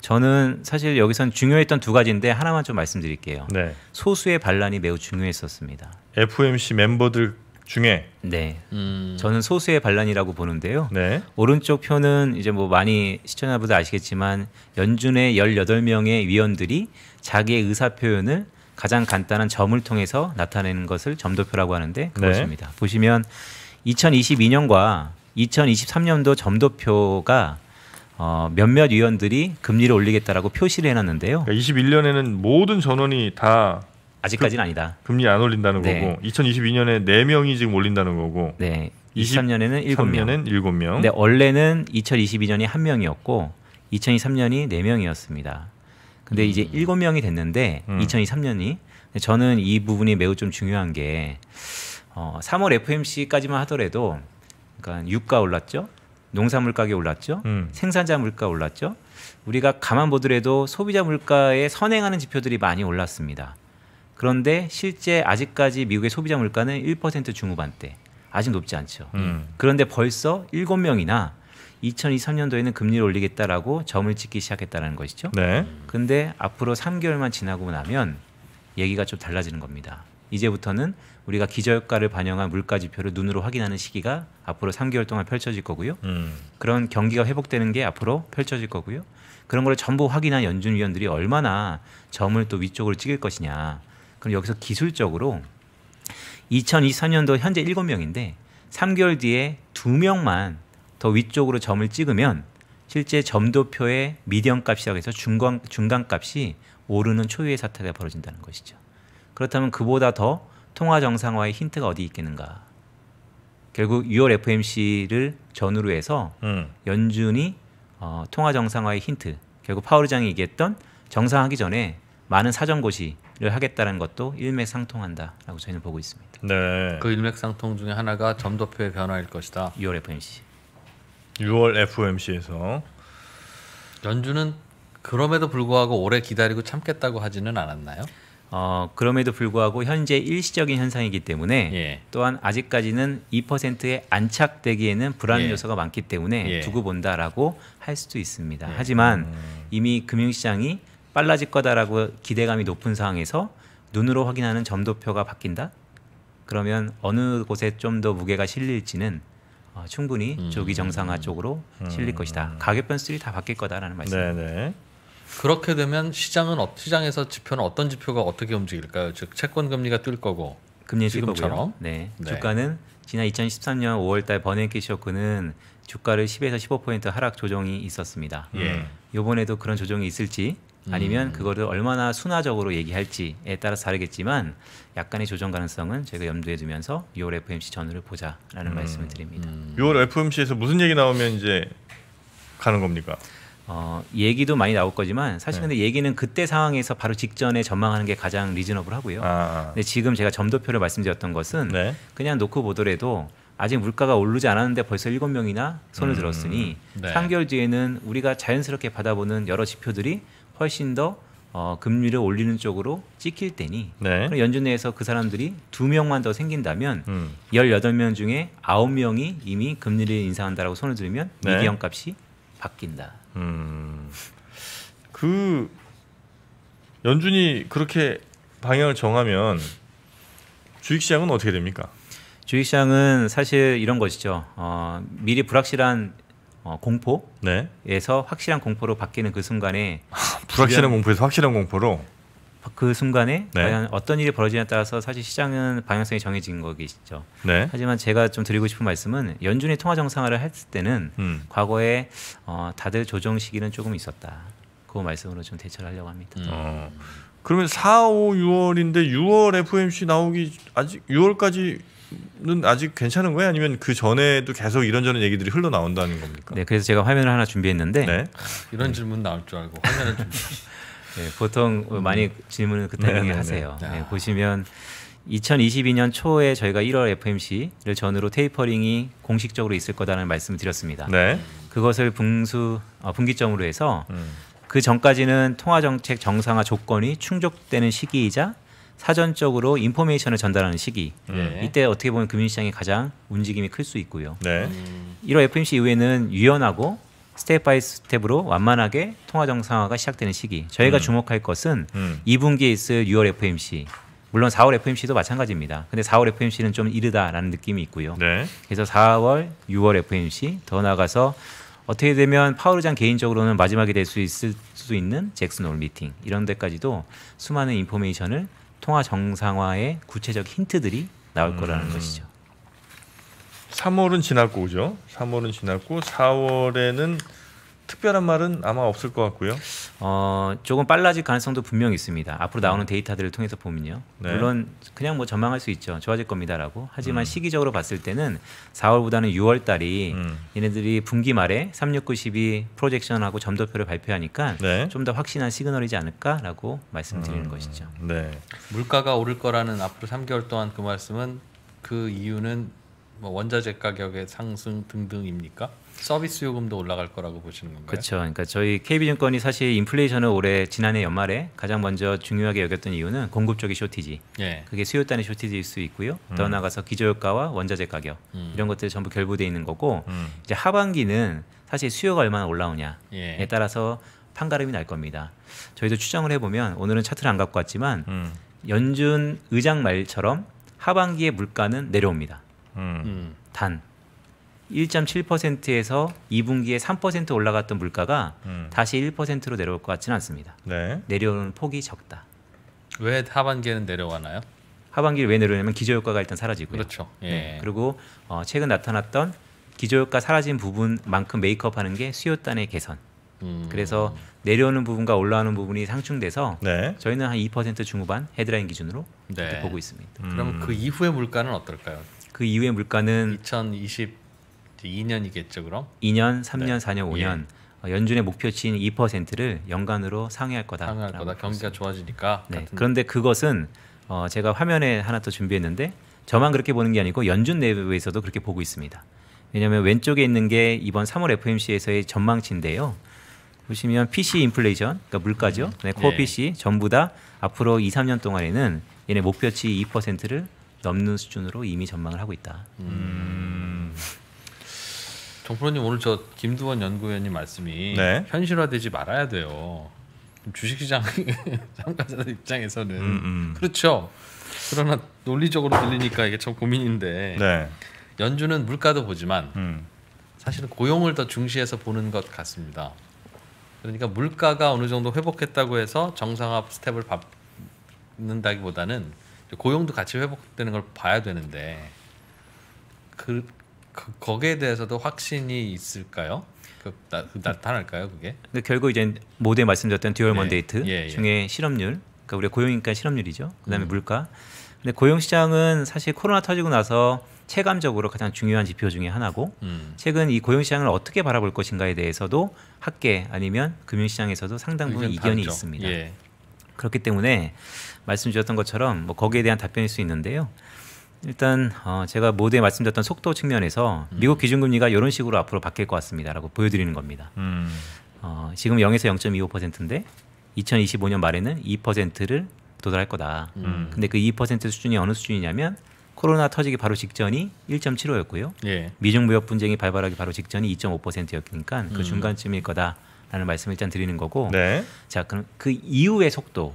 저는 사실 여기선 중요했던 두 가지인데 하나만 좀 말씀드릴게요. 네. 소수의 반란이 매우 중요했었습니다. FMC 멤버들 중에 네 음. 저는 소수의 반란이라고 보는데요. 네. 오른쪽 표는 이제 뭐 많이 시청자분들 아시겠지만 연준의 18명의 위원들이 자기의 의사 표현을 가장 간단한 점을 통해서 나타내는 것을 점도표라고 하는데 네. 그것입니다. 네. 보시면 2022년과 2023년도 점도표가 어, 몇몇 위원들이 금리를 올리겠다라고 표시를 해놨는데요. 그러니까 21년에는 모든 전원이 다 아직까지는 그 아니다. 금리 안 올린다는 네. 거고 2022년에 4명이 지금 올린다는 거고 네. 23년에는 7명. 7명. 근 원래는 2022년이 1명이었고 2023년이 4명이었습니다. 근데 음. 이제 7명이 됐는데 음. 2023년이 저는 이 부분이 매우 좀 중요한 게 어, 3월 FMC까지만 하더라도 그러니까 유가 올랐죠. 농산물 가격 올랐죠. 음. 생산자 물가 올랐죠. 우리가 가만 보더라도 소비자 물가에 선행하는 지표들이 많이 올랐습니다. 그런데 실제 아직까지 미국의 소비자 물가는 1% 중후반대. 아직 높지 않죠. 음. 그런데 벌써 7명이나 2023년도에는 금리를 올리겠다라고 점을 찍기 시작했다는 것이죠. 네. 근데 앞으로 3개월만 지나고 나면 얘기가 좀 달라지는 겁니다. 이제부터는 우리가 기저효과를 반영한 물가 지표를 눈으로 확인하는 시기가 앞으로 3개월 동안 펼쳐질 거고요. 음. 그런 경기가 회복되는 게 앞으로 펼쳐질 거고요. 그런 걸 전부 확인한 연준 위원들이 얼마나 점을 또 위쪽으로 찍을 것이냐. 그럼 여기서 기술적으로 2024년도 현재 7명인데 3개월 뒤에 2명만 더 위쪽으로 점을 찍으면 실제 점도표의 미디엄값이라고해서 중간, 중간값이 오르는 초유의 사태가 벌어진다는 것이죠. 그렇다면 그보다 더 통화 정상화의 힌트가 어디 있겠는가? 결국 6월 FMC를 전후로 해서 음. 연준이 어, 통화 정상화의 힌트, 결국 파월의장이 얘기했던 정상하기 전에 많은 사전고시를 하겠다는 것도 일맥상통한다라고 저희는 보고 있습니다. 네. 그 일맥상통 중에 하나가 점도표의 변화일 것이다. 6월 FMC. 6월 FOMC에서 연준은 그럼에도 불구하고 오래 기다리고 참겠다고 하지는 않았나요? 어, 그럼에도 불구하고 현재 일시적인 현상이기 때문에 예. 또한 아직까지는 2%에 안착되기에는 불안 예. 요소가 많기 때문에 예. 두고 본다라고 할 수도 있습니다. 예. 하지만 음. 이미 금융시장이 빨라질 거다라고 기대감이 높은 상황에서 눈으로 확인하는 점도표가 바뀐다? 그러면 어느 곳에 좀 더 무게가 실릴지는 어, 충분히 조기 음. 정상화 쪽으로 실릴 음. 것이다. 가격 변수들이 다 바뀔 거다라는 말씀입니다. 네네. 그렇게 되면 시장은 어, 시장에서 지표는 어떤 지표가 어떻게 움직일까요? 즉 채권 금리가 뛸 거고 금리 지금처럼 네. 네. 주가는 지난 2013년 5월달 버냉키 쇼크는 주가를 10에서 15% 하락 조정이 있었습니다. 예. 이번에도 음. 그런 조정이 있을지 아니면 음. 그거를 얼마나 순화적으로 얘기할지에 따라서 다르겠지만 약간의 조정 가능성은 제가 염두에 두면서 6월 FMC 전후를 보자라는 음. 말씀을 드립니다. 음. 6월 FMC에서 무슨 얘기 나오면 이제 가는 겁니까? 어, 얘기도 많이 나올 거지만 사실 네. 근데 얘기는 그때 상황에서 바로 직전에 전망하는 게 가장 리즈너블하고요. 아, 아. 근데 지금 제가 점도표를 말씀드렸던 것은 네. 그냥 놓고 보더라도 아직 물가가 오르지 않았는데 벌써 일곱 명이나 손을 음. 들었으니 네. 3개월 뒤에는 우리가 자연스럽게 받아보는 여러 지표들이 훨씬 더 어, 금리를 올리는 쪽으로 찍힐 때니 네. 연준 내에서 그 사람들이 두 명만 더 생긴다면 음. 18명 중에 아홉 명이 이미 금리를 인상한다라고 손을 들면 네. 미디언 값이 바뀐다. 음. 그 연준이 그렇게 방향을 정하면 주식시장은 어떻게 됩니까? 주식시장은 사실 이런 것이죠. 어, 미리 불확실한 어, 공포에서 네. 확실한 공포로 바뀌는 그 순간에 아, 불확실한 공포에서 확실한 공포로 그 순간에 네. 과연 어떤 일이 벌어지냐에 따라서 사실 시장은 방향성이 정해진 것이죠 네. 하지만 제가 좀 드리고 싶은 말씀은 연준이 통화 정상화를 했을 때는 음. 과거에 어, 다들 조정 시기는 조금 있었다. 그 말씀으로 좀 대처를 하려고 합니다. 음. 어. 그러면 4, 5, 6월인데 6월 FMC 나오기 아직 6월까지 는 아직 괜찮은 거예요? 아니면 그 전에도 계속 이런저런 얘기들이 흘러 나온다는 겁니까? 네, 그래서 제가 화면을 하나 준비했는데 네. 이런 질문 나올 줄 알고 화면을 준비. 했 네, 보통 많이 음. 질문을 그때 네, 네, 네 하세요. 예, 아. 네, 보시면 2022년 초에 저희가 1월 FMC를 전후로 테이퍼링이 공식적으로 있을 거다라는 말씀을 드렸습니다. 네. 그것을 분수 어, 분기점으로 해서 음. 그 전까지는 통화 정책 정상화 조건이 충족되는 시기이자 사전적으로 인포메이션을 전달하는 시기. 네. 이때 어떻게 보면 금융시장이 가장 움직임이 클 수 있고요. 네. 1월 FMC 이후에는 유연하고 스텝 바이 스텝으로 완만하게 통화 정상화가 시작되는 시기. 저희가 음. 주목할 것은 음. 2분기에 있을 6월 FMC. 물론 4월 FMC도 마찬가지입니다. 근데 4월 FMC는 좀 이르다라는 느낌이 있고요. 네. 그래서 4월, 6월 FMC 더 나가서 어떻게 되면 파울장 개인적으로는 마지막이 될 수 있을 수도 있는 잭슨 올 미팅 이런 데까지도 수많은 인포메이션을 통화 정상화의 구체적 힌트들이 나올 음. 거라는 음. 것이죠. 3월은 지났고 그죠? 3월은 지났고 4월에는 특별한 말은 아마 없을 것 같고요. 어, 조금 빨라질 가능성도 분명히 있습니다. 앞으로 나오는 데이터들을 통해서 보면요. 네. 물론 그냥 뭐 전망할 수 있죠. 좋아질 겁니다라고. 하지만 음. 시기적으로 봤을 때는 4월보다는 6월 달이 음. 얘네들이 분기 말에 3 6 9 2 프로젝션하고 점도표를 발표하니까 네. 좀더 확신한 시그널이지 않을까라고 말씀드리는 음. 것이죠. 네. 물가가 오를 거라는 앞으로 3개월 동안 그 말씀은 그 이유는 뭐 원자재 가격의 상승 등등입니까? 서비스 요금도 올라갈 거라고 보시는 건가요? 그렇죠. 그러니까 저희 KB증권이 사실 인플레이션을 올해 지난해 연말에 가장 먼저 중요하게 여겼던 이유는 공급 쪽의 쇼티지. 예. 그게 수요 단의 쇼티지일 수 있고요. 음. 더 나아가서 기저효과와 원자재 가격 음. 이런 것들이 전부 결부돼 있는 거고 음. 이제 하반기는 사실 수요가 얼마나 올라오냐에 예. 따라서 판가름이 날 겁니다. 저희도 추정을 해보면 오늘은 차트를 안 갖고 왔지만 음. 연준 의장 말처럼 하반기에 물가는 내려옵니다. 음. 음. 단 1.7%에서 2분기에 3% 올라갔던 물가가 음. 다시 1%로 내려올 것 같지는 않습니다. 네. 내려오는 폭이 적다. 왜 하반기에는 내려가나요? 하반기를 왜 내려오냐면 기저효과가 일단 사라지고요. 그렇죠. 예. 네. 그리고 어, 최근 나타났던 기저효과 사라진 부분만큼 메이크업하는 게 수요단의 개선. 음. 그래서 내려오는 부분과 올라오는 부분이 상충돼서 네. 저희는 한 2% 중후반 헤드라인 기준으로 네. 보고 있습니다. 음. 그럼 그 이후의 물가는 어떨까요? 그 이후의 물가는 2022년이겠죠, 그럼? 2년, 3년, 네. 4년, 5년 예. 어, 연준의 목표치인 2%를 연간으로 상회할 거다. 상회할 거다. 경기가 좋아지니까. 네. 그런데 그것은 어, 제가 화면에 하나 더 준비했는데 저만 그렇게 보는 게 아니고 연준 내부에서도 그렇게 보고 있습니다. 왜냐하면 왼쪽에 있는 게 이번 3월 f m c 에서의 전망치인데요. 보시면 PC 인플레이션, 그러니까 물가죠. 음. 네, 코어 네. 예. PC 전부 다 앞으로 2, 3년 동안에는 얘네 목표치 2%를 넘는 수준으로 이미 전망을 하고 있다. 음. 정프로님 오늘 저 김두원 연구위원님 말씀이 네. 현실화되지 말아야 돼요. 주식시장 참가자 입장에서는 음음. 음. 그렇죠. 그러나 논리적으로 들리니까 이게 참 고민인데 네. 연준은 물가도 보지만 음. 사실은 고용을 더 중시해서 보는 것 같습니다. 그러니까 물가가 어느 정도 회복했다고 해서 정상화 스텝을 밟는다기보다는 고용도 같이 회복되는 걸 봐야 되는데 그, 그 거기에 대해서도 확신이 있을까요? 그, 나, 그 타날까요 그게? 근데 결국 이제 모두에 말씀드렸던 듀얼 먼데이트 네. 예, 예, 중에 실업률, 그러니까 우리 고용인가 실업률이죠. 그다음에 음. 물가. 근데 고용 시장은 사실 코로나 터지고 나서 체감적으로 가장 중요한 지표 중의 하나고 음. 최근 이 고용 시장을 어떻게 바라볼 것인가에 대해서도 학계 아니면 금융 시장에서도 상당 부분 이견이 있습니다. 예. 그렇기 때문에 말씀 주셨던 것처럼 뭐 거기에 대한 답변일 수 있는데요. 일단 어 제가 모두에 말씀드렸던 속도 측면에서 음. 미국 기준금리가 이런 식으로 앞으로 바뀔 것 같습니다라고 보여드리는 겁니다. 음. 어 지금 0에서 0.25%인데 2025년 말에는 2%를 도달할 거다. 음. 근데 그 2% 수준이 어느 수준이냐면 코로나 터지기 바로 직전이 1.75였고요. 예. 미중 무역 분쟁이 발발하기 바로 직전이 2.5%였으니까 그 음. 중간쯤일 거다. 라는 말씀을 일단 드리는 거고 네. 자 그럼 그 이후의 속도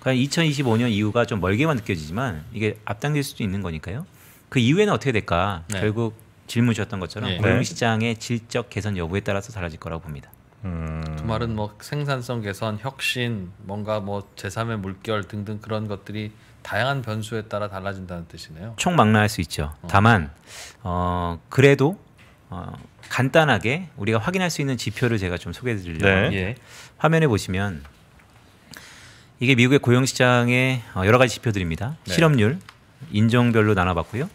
과연 그러니까 2025년 이후가 좀 멀게만 느껴지지만 이게 앞당길 수도 있는 거니까요 그 이후에는 어떻게 될까 네. 결국 질문 주셨던 것처럼 예. 네. 고용 시장의 질적 개선 여부에 따라서 달라질 거라고 봅니다. 음... 그 말은 뭐 생산성 개선, 혁신, 뭔가 뭐 제3의 물결 등등 그런 것들이 다양한 변수에 따라 달라진다는 뜻이네요. 총망라할 수 있죠. 어. 다만 어, 그래도 어, 간단하게 우리가 확인할 수 있는 지표를 제가 좀 소개해 드리려고 네. 합니다. 네. 화면에 보시면 이게 미국의 고용 시장의 어, 여러 가지 지표들입니다. 네. 실업률 인종별로 나눠봤고요.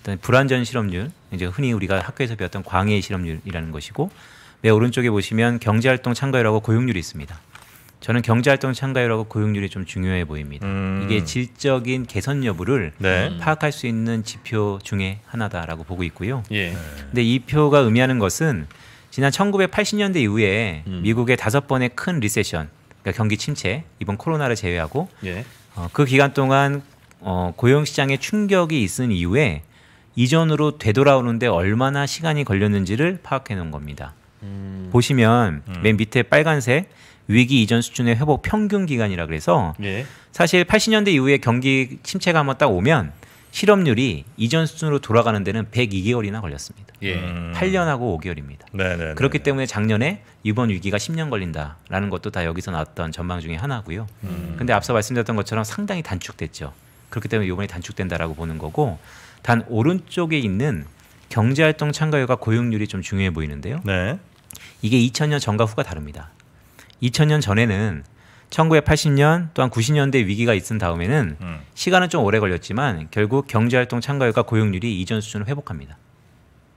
일단 불완전 실업률 이제 흔히 우리가 학교에서 배웠던 광해 실업률이라는 것이고 맨 네, 오른쪽에 보시면 경제활동 참가율하고 고용률이 있습니다. 저는 경제활동 참가율하고 고용률이 좀 중요해 보입니다. 음. 이게 질적인 개선 여부를 네. 파악할 수 있는 지표 중에 하나다라고 보고 있고요. 예. 근데 이 표가 의미하는 것은 지난 1980년대 이후에 음. 미국의 다섯 번의 큰 리세션, 그러니까 경기 침체, 이번 코로나를 제외하고 예. 어, 그 기간 동안 어, 고용 시장에 충격이 있은 이후에 이전으로 되돌아오는데 얼마나 시간이 걸렸는지를 파악해 놓은 겁니다. 음. 보시면 음. 맨 밑에 빨간색 위기 이전 수준의 회복 평균 기간이라 그래서 예. 사실 80년대 이후에 경기 침체가 한번 딱 오면 실업률이 이전 수준으로 돌아가는 데는 102개월이나 걸렸습니다. 예. 음. 8년하고 5개월입니다. 네네네네. 그렇기 때문에 작년에 이번 위기가 10년 걸린다라는 것도 다 여기서 나왔던 전망 중의 하나고요. 음. 근데 앞서 말씀드렸던 것처럼 상당히 단축됐죠. 그렇기 때문에 이번에 단축된다라고 보는 거고 단 오른쪽에 있는 경제활동 참가율과 고용률이 좀 중요해 보이는데요. 네. 이게 2000년 전과 후가 다릅니다. 2000년 전에는 1980년 또한 90년대 위기가 있은 다음에는 음. 시간은 좀 오래 걸렸지만 결국 경제활동 참가율과 고용률이 이전 수준을 회복합니다.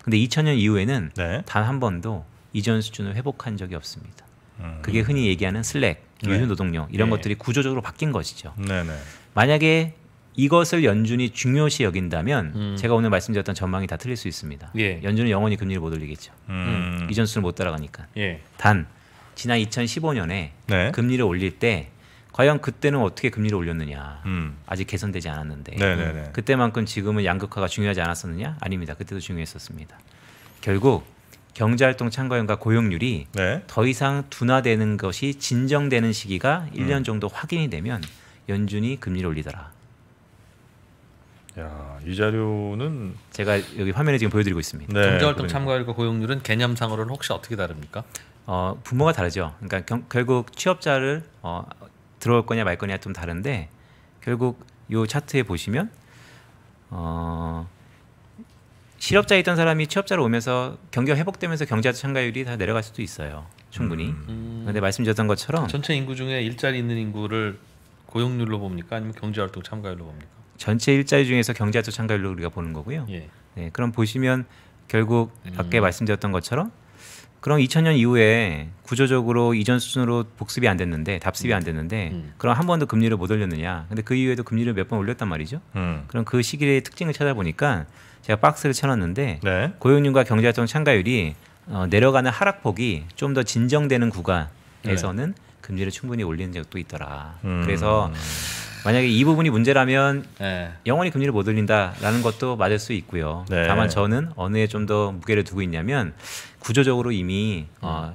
근데 2000년 이후에는 네. 단한 번도 이전 수준을 회복한 적이 없습니다. 음. 그게 흔히 얘기하는 슬랙, 유휴 네. 노동력 이런 네. 것들이 구조적으로 바뀐 것이죠. 만약에 이것을 연준이 중요시 여긴다면 음. 제가 오늘 말씀드렸던 전망이 다 틀릴 수 있습니다. 예. 연준은 영원히 금리를 못 올리겠죠. 음. 음. 이전 수를 못 따라가니까. 예. 단 지난 2015년에 네. 금리를 올릴 때 과연 그때는 어떻게 금리를 올렸느냐 음. 아직 개선되지 않았는데 네네네. 네, 네. 음. 그때만큼 지금은 양극화가 중요하지 않았었느냐 아닙니다. 그때도 중요했었습니다. 결국 경제활동 참가율과 고용률이 네. 더 이상 둔화되는 것이 진정되는 시기가 1년 음. 정도 확인이 되면 연준이 금리를 올리더라. 야, 이 자료는 제가 여기 화면에 지금 보여드리고 있습니다. 네, 경제활동 그러니까. 참가율과 고용률은 개념상으로는 혹시 어떻게 다릅니까? 어, 부모가 다르죠. 그러니까 경, 결국 취업자를 어, 들어올 거냐 말 거냐 좀 다른데 결국 요 차트에 보시면 어, 실업자에 있던 사람이 취업자로 오면서 경기가 회복되면서 경제 활동 참가율이 다 내려갈 수도 있어요. 충분히. 그런데 음. 음. 말씀드렸던 것처럼 전체 인구 중에 일자리 있는 인구를 고용률로 봅니까 아니면 경제활동 참가율로 봅니까? 전체 일자리 중에서 경제활동 참가율로 우리가 보는 거고요. 예. 네, 그럼 보시면 결국 음. 밖에 음. 말씀드렸던 것처럼 그럼 2000년 이후에 구조적으로 이전 수준으로 복습이 안 됐는데 답습이 음. 안 됐는데 음. 그럼 한 번도 금리를 못 올렸느냐? 근데 그 이후에도 금리를 몇 번 올렸단 말이죠. 음. 그럼 그 시기의 특징을 찾아보니까 제가 박스를 쳐놨는데 네. 고용률과 경제활동 참가율이 어, 내려가는 하락폭이 좀 더 진정되는 구간에서는 네. 금리를 충분히 올리는 적도 있더라. 음. 그래서 만약에 이 부분이 문제라면 네. 영원히 금리를 못 올린다라는 것도 맞을 수 있고요. 네. 다만 저는 어느 에좀 더 무게를 두고 있냐면 구조적으로 이미 음. 어,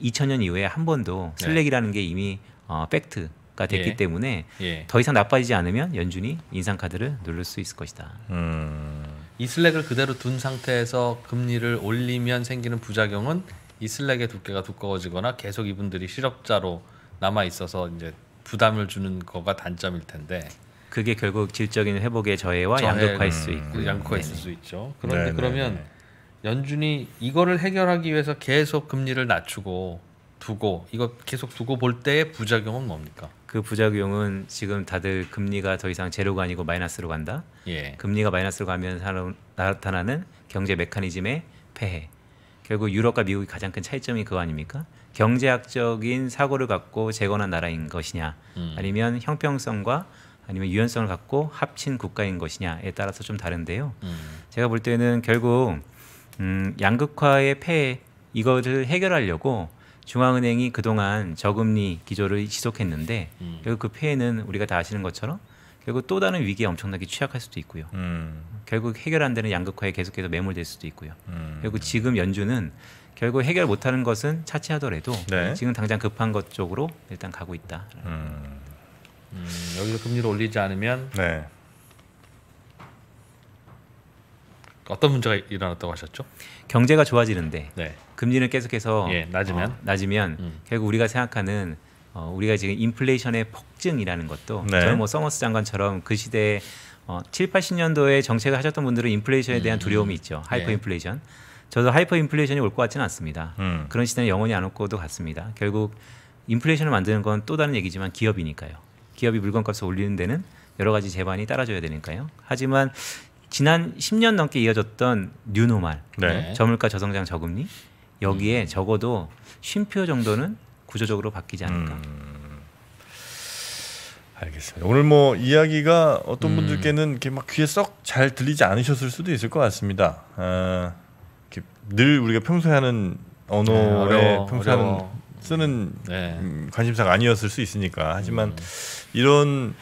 2000년 이후에 한 번도 네. 슬랙이라는 게 이미 어, 팩트 가 됐기 예. 때문에 예. 더 이상 나빠지지 않으면 연준이 인상 카드를 누를 수 있을 것이다. 음. 이 슬랙을 그대로 둔 상태에서 금리를 올리면 생기는 부작용은 이 슬랙의 두께가 두꺼워지거나 계속 이분들이 실업자로 남아 있어서 이제 부담을 주는 거가 단점일 텐데 그게 결국 질적인 회복의 저해와 양극화일 음, 수 있고 그 양극화 있을 수 있죠. 그런데 네네. 그러면 연준이 이거를 해결하기 위해서 계속 금리를 낮추고 두고 이거 계속 두고 볼 때의 부작용은 뭡니까? 그 부작용은 지금 다들 금리가 더 이상 제로가 아니고 마이너스로 간다. 예. 금리가 마이너스로 가면 나타나는 경제 메커니즘의 폐해. 결국 유럽과 미국이 가장 큰 차이점이 그거 아닙니까? 경제학적인 사고를 갖고 재건한 나라인 것이냐 음. 아니면 형평성과 아니면 유연성을 갖고 합친 국가인 것이냐에 따라서 좀 다른데요. 음. 제가 볼 때는 결국 음, 양극화의 폐해 이것을 해결하려고 중앙은행이 그동안 저금리 기조를 지속했는데 음. 결국 그 폐해는 우리가 다 아시는 것처럼 결국 또 다른 위기에 엄청나게 취약할 수도 있고요. 음. 결국 해결 안 되는 양극화에 계속해서 매몰될 수도 있고요. 음. 그리고 지금 연준은 결국 해결 못하는 것은 차치하더라도 네. 지금 당장 급한 것 쪽으로 일단 가고 있다. 음. 음, 여기서 금리를 올리지 않으면 네. 어떤 문제가 일어났다고 하셨죠? 경제가 좋아지는데 네. 금리는 계속해서 예, 낮으면 어, 낮으면 음. 결국 우리가 생각하는 어, 우리가 지금 인플레이션의 폭증이라는 것도 네. 저는 뭐 서머스 장관처럼 그 시대에 어, 7, 80년도에 정책을 하셨던 분들은 인플레이션에 대한 음. 두려움이 있죠. 하이퍼 예. 인플레이션. 예. 저도 하이퍼 인플레이션이 올 것 같지는 않습니다. 음. 그런 시대는 영원히 안 올 것도 같습니다. 결국 인플레이션을 만드는 건 또 다른 얘기지만 기업이니까요. 기업이 물건값을 올리는 데는 여러 가지 재반이 따라줘야 되니까요. 하지만 지난 10년 넘게 이어졌던 뉴노말, 네. 저물가 저성장 저금리 여기에 음. 적어도 쉼표 정도는 구조적으로 바뀌지 않을까. 음. 알겠습니다. 오늘 뭐 이야기가 어떤 음. 분들께는 이렇게 막 귀에 썩 잘 들리지 않으셨을 수도 있을 것 같습니다. 어, 늘 우리가 평소에 하는 언어에 네, 평소에 하는 쓰는 네. 음, 관심사가 아니었을 수 있으니까 하지만 음. 이런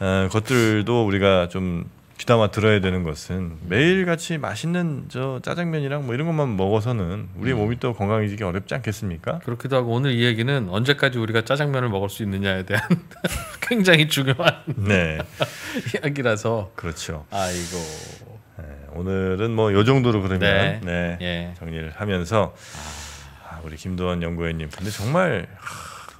어, 것들도 우리가 좀 귀담아 들어야 되는 것은 음. 매일 같이 맛있는 저 짜장면이랑 뭐 이런 것만 먹어서는 우리 음. 몸이 또 건강해지기 어렵지 않겠습니까? 그렇기도 하고 오늘 이 얘기는 언제까지 우리가 짜장면을 먹을 수 있느냐에 대한 굉장히 중요한 네. 이야기라서 그렇죠. 아이고 오늘은 뭐요 정도로 그러면 네. 네. 예. 정리를 하면서 아, 우리 김도환 연구원님 근데 정말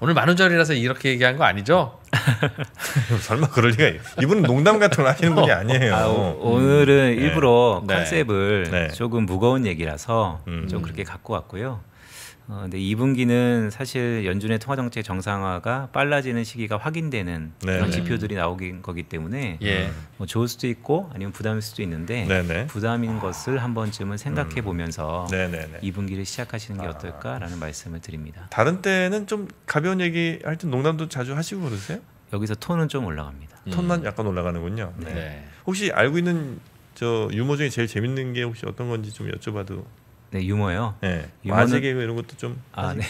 오늘 만우절이라서 이렇게 얘기한 거 아니죠? 설마 그럴 리가 이분은 농담 같은 걸 하시는 분이 어. 아니에요. 아, 오, 음. 늘은 네. 일부러 네. 컨셉을 네. 조금 무거운 얘기라서 음. 좀 그렇게 갖고 왔고요. 어, 근데 2분기는 사실 연준의 통화 정책 정상화가 빨라지는 시기가 확인되는 네네. 그런 네. 지표들이 나오긴 거기 때문에 예. 어, 뭐 좋을 수도 있고 아니면 부담일 수도 있는데 네네. 네. 부담인 것을 한 번쯤은 생각해 음. 보면서 음. 2분기를 시작하시는 게 아. 어떨까라는 아. 말씀을 드립니다. 다른 때는 좀 가벼운 얘기 할때 농담도 자주 하시고 그러세요? 여기서 톤은 좀 올라갑니다. 음. 톤만 약간 올라가는군요. 네. 네. 혹시 알고 있는 저 유머 중에 제일 재밌는 게 혹시 어떤 건지 좀 여쭤봐도 네, 유머요. 네. 예. 유머는... 개그 이런 것도 좀 아, 하시, 네.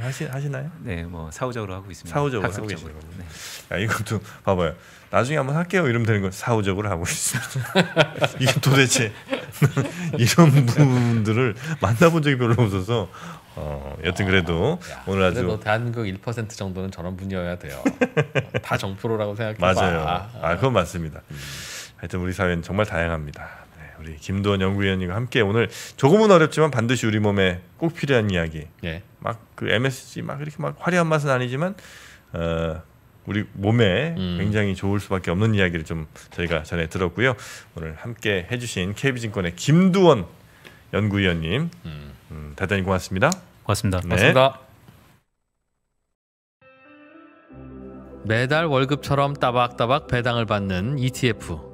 하시, 하시나요? 네, 뭐 사후적으로 하고 있습니다. 사후적으로 하고 계시는 거 네. 야, 이것도 봐봐요. 나중에 한번 할게요. 이러면 되는 거 사후적으로 하고 있습니다. 이게 도대체 이런 분들을 만나본 적이 별로 없어서 어, 여튼 그래도 어, 야, 오늘 아주 대한민국 1% 그 정도는 저런 분이어야 돼요. 다 정프로라고 생각해 봐. 맞아요. 아, 아, 그건 맞습니다. 음. 하여튼 우리 사회는 정말 다양합니다. 우리 김도원 연구위원님과 함께 오늘 조금은 어렵지만 반드시 우리 몸에 꼭 필요한 이야기. 예. 막그 MSG 막 이렇게 막 화려한 맛은 아니지만 어, 우리 몸에 음. 굉장히 좋을 수밖에 없는 이야기를 좀 저희가 전해 들었고요. 오늘 함께 해주신 KB증권의 김두원 연구위원님 음, 음 대단히 고맙습니다. 고맙습니다. 네. 고맙습니다. 매달 월급처럼 따박따박 배당을 받는 ETF.